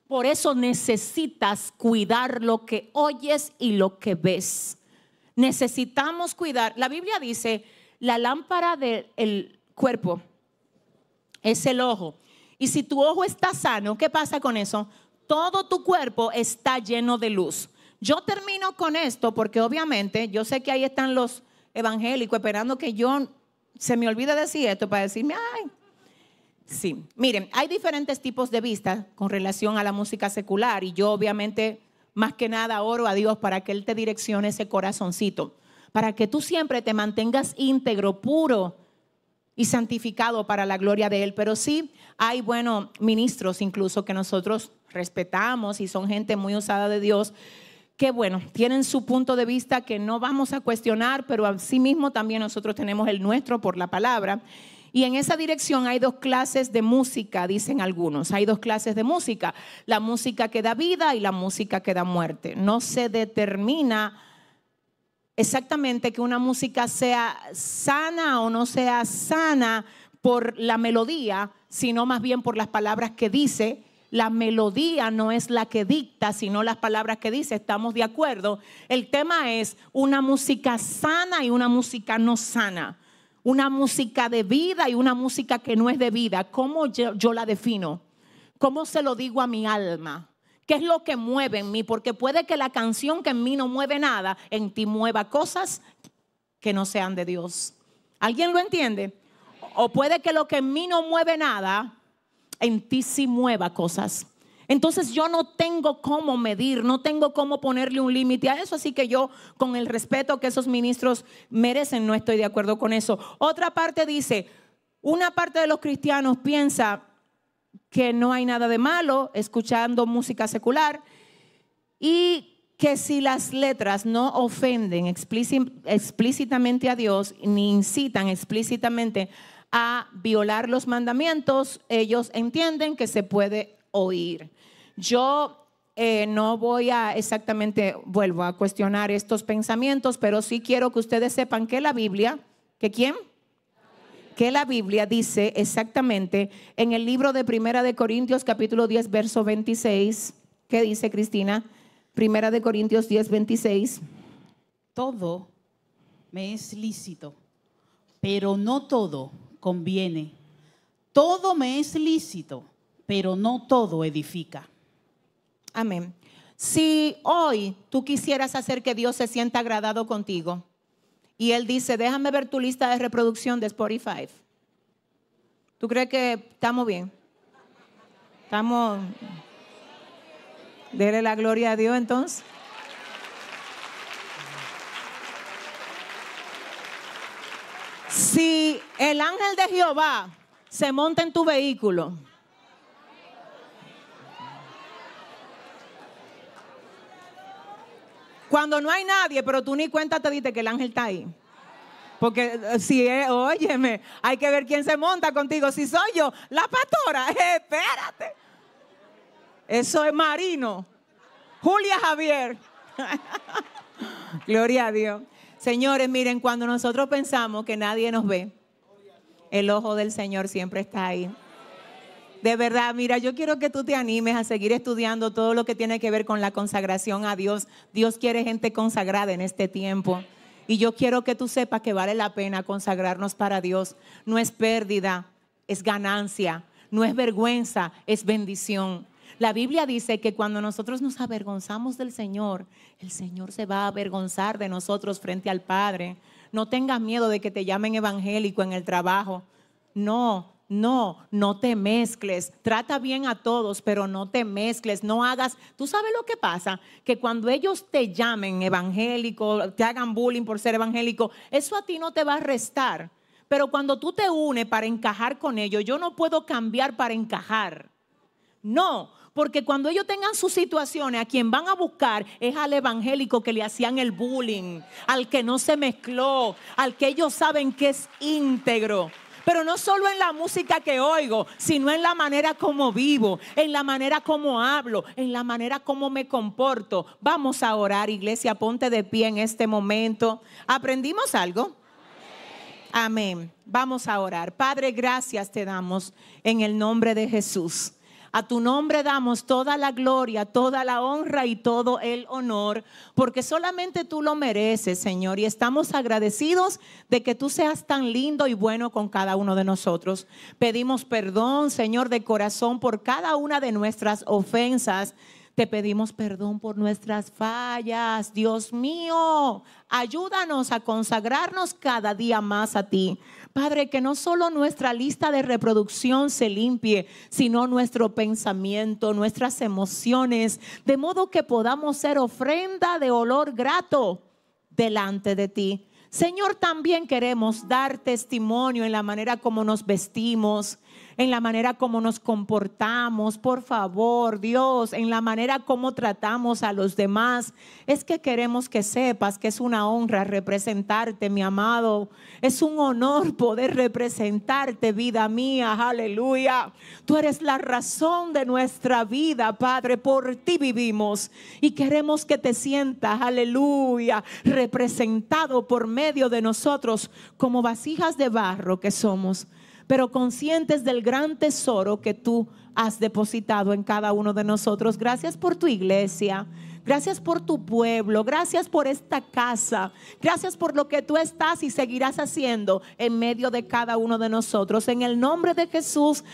Por eso necesitas cuidar lo que oyes y lo que ves. Necesitamos cuidar. La Biblia dice, la lámpara del el cuerpo, es el ojo. Y si tu ojo está sano, ¿qué pasa con eso? Todo tu cuerpo está lleno de luz. Yo termino con esto porque obviamente yo sé que ahí están los evangélicos esperando que yo se me olvide decir esto para decirme, ay, sí. Miren, hay diferentes tipos de vistas con relación a la música secular y yo obviamente más que nada oro a Dios para que Él te direccione ese corazoncito, para que tú siempre te mantengas íntegro, puro, y santificado para la gloria de Él. Pero sí hay, bueno, ministros incluso que nosotros respetamos y son gente muy usada de Dios, que bueno, tienen su punto de vista que no vamos a cuestionar, pero asimismo también nosotros tenemos el nuestro por la palabra. Y en esa dirección hay dos clases de música, dicen algunos. Hay dos clases de música, la música que da vida y la música que da muerte. No se determina exactamente que una música sea sana o no sea sana por la melodía, sino más bien por las palabras que dice. La melodía no es la que dicta, sino las palabras que dice. Estamos de acuerdo. El tema es una música sana y una música no sana. Una música de vida y una música que no es de vida. ¿Cómo yo, la defino? ¿Cómo se lo digo a mi alma? ¿Qué es lo que mueve en mí? Porque puede que la canción que en mí no mueve nada, en ti mueva cosas que no sean de Dios. ¿Alguien lo entiende? O puede que lo que en mí no mueve nada, en ti sí mueva cosas. Entonces yo no tengo cómo medir, no tengo cómo ponerle un límite a eso, así que yo con el respeto que esos ministros merecen, no estoy de acuerdo con eso. Otra parte dice, una parte de los cristianos piensa que no hay nada de malo escuchando música secular y que si las letras no ofenden explícitamente a Dios ni incitan explícitamente a violar los mandamientos, ellos entienden que se puede oír. Yo eh, no voy a exactamente, vuelvo a cuestionar estos pensamientos, pero sí quiero que ustedes sepan que la Biblia, que quién? que la Biblia dice exactamente en el libro de Primera de Corintios capítulo 10 verso 26. ¿Qué dice Cristina? Primera de Corintios 10 26. Todo me es lícito, pero no todo conviene. Todo me es lícito, pero no todo edifica. Amén. Si hoy tú quisieras hacer que Dios se sienta agradado contigo, y él dice, déjame ver tu lista de reproducción de Spotify. ¿Tú crees que estamos bien? Estamos... Dele la gloria a Dios entonces. Si el ángel de Jehová se monta en tu vehículo Cuando no hay nadie, pero tú ni cuenta te diste que el ángel está ahí. Porque eh, si es, óyeme, hay que ver quién se monta contigo. Si soy yo, la pastora, espérate. Eso es Marino. Julia Javier. Gloria a Dios. Señores, miren, cuando nosotros pensamos que nadie nos ve, el ojo del Señor siempre está ahí. De verdad, mira, yo quiero que tú te animes a seguir estudiando todo lo que tiene que ver con la consagración a Dios. Dios quiere gente consagrada en este tiempo. Y yo quiero que tú sepas que vale la pena consagrarnos para Dios. No es pérdida, es ganancia. No es vergüenza, es bendición. La Biblia dice que cuando nosotros nos avergonzamos del Señor, el Señor se va a avergonzar de nosotros frente al Padre. No tengas miedo de que te llamen evangélico en el trabajo. No, no, no te mezcles. Trata bien a todos, pero no te mezcles, no hagas. Tú sabes lo que pasa, que cuando ellos te llamen evangélico, te hagan bullying por ser evangélico, eso a ti no te va a restar. Pero cuando tú te unes para encajar con ellos, yo no puedo cambiar para encajar. No, porque cuando ellos tengan sus situaciones, a quien van a buscar es al evangélico que le hacían el bullying, al que no se mezcló, al que ellos saben que es íntegro. Pero no solo en la música que oigo, sino en la manera como vivo, en la manera como hablo, en la manera como me comporto. Vamos a orar, iglesia, ponte de pie en este momento. ¿Aprendimos algo? Amén. Vamos a orar. Padre, gracias te damos en el nombre de Jesús. A tu nombre damos toda la gloria, toda la honra y todo el honor, porque solamente tú lo mereces, Señor. Y estamos agradecidos de que tú seas tan lindo y bueno con cada uno de nosotros. Pedimos perdón, Señor, de corazón por cada una de nuestras ofensas. Te pedimos perdón por nuestras fallas. Dios mío, ayúdanos a consagrarnos cada día más a ti Padre, que no solo nuestra lista de reproducción se limpie, sino nuestro pensamiento, nuestras emociones, de modo que podamos ser ofrenda de olor grato delante de ti. Señor, también queremos dar testimonio en la manera como nos vestimos, en la manera como nos comportamos, por favor, Dios, en la manera como tratamos a los demás. Es que queremos que sepas que es una honra representarte, mi amado. Es un honor poder representarte, vida mía, aleluya. Tú eres la razón de nuestra vida, Padre, por ti vivimos y queremos que te sientas, aleluya, representado por medio de nosotros como vasijas de barro que somos pero conscientes del gran tesoro que tú has depositado en cada uno de nosotros. Gracias por tu iglesia. Gracias por tu pueblo, gracias por esta casa, gracias por lo que tú estás y seguirás haciendo en medio de cada uno de nosotros. En el nombre de Jesús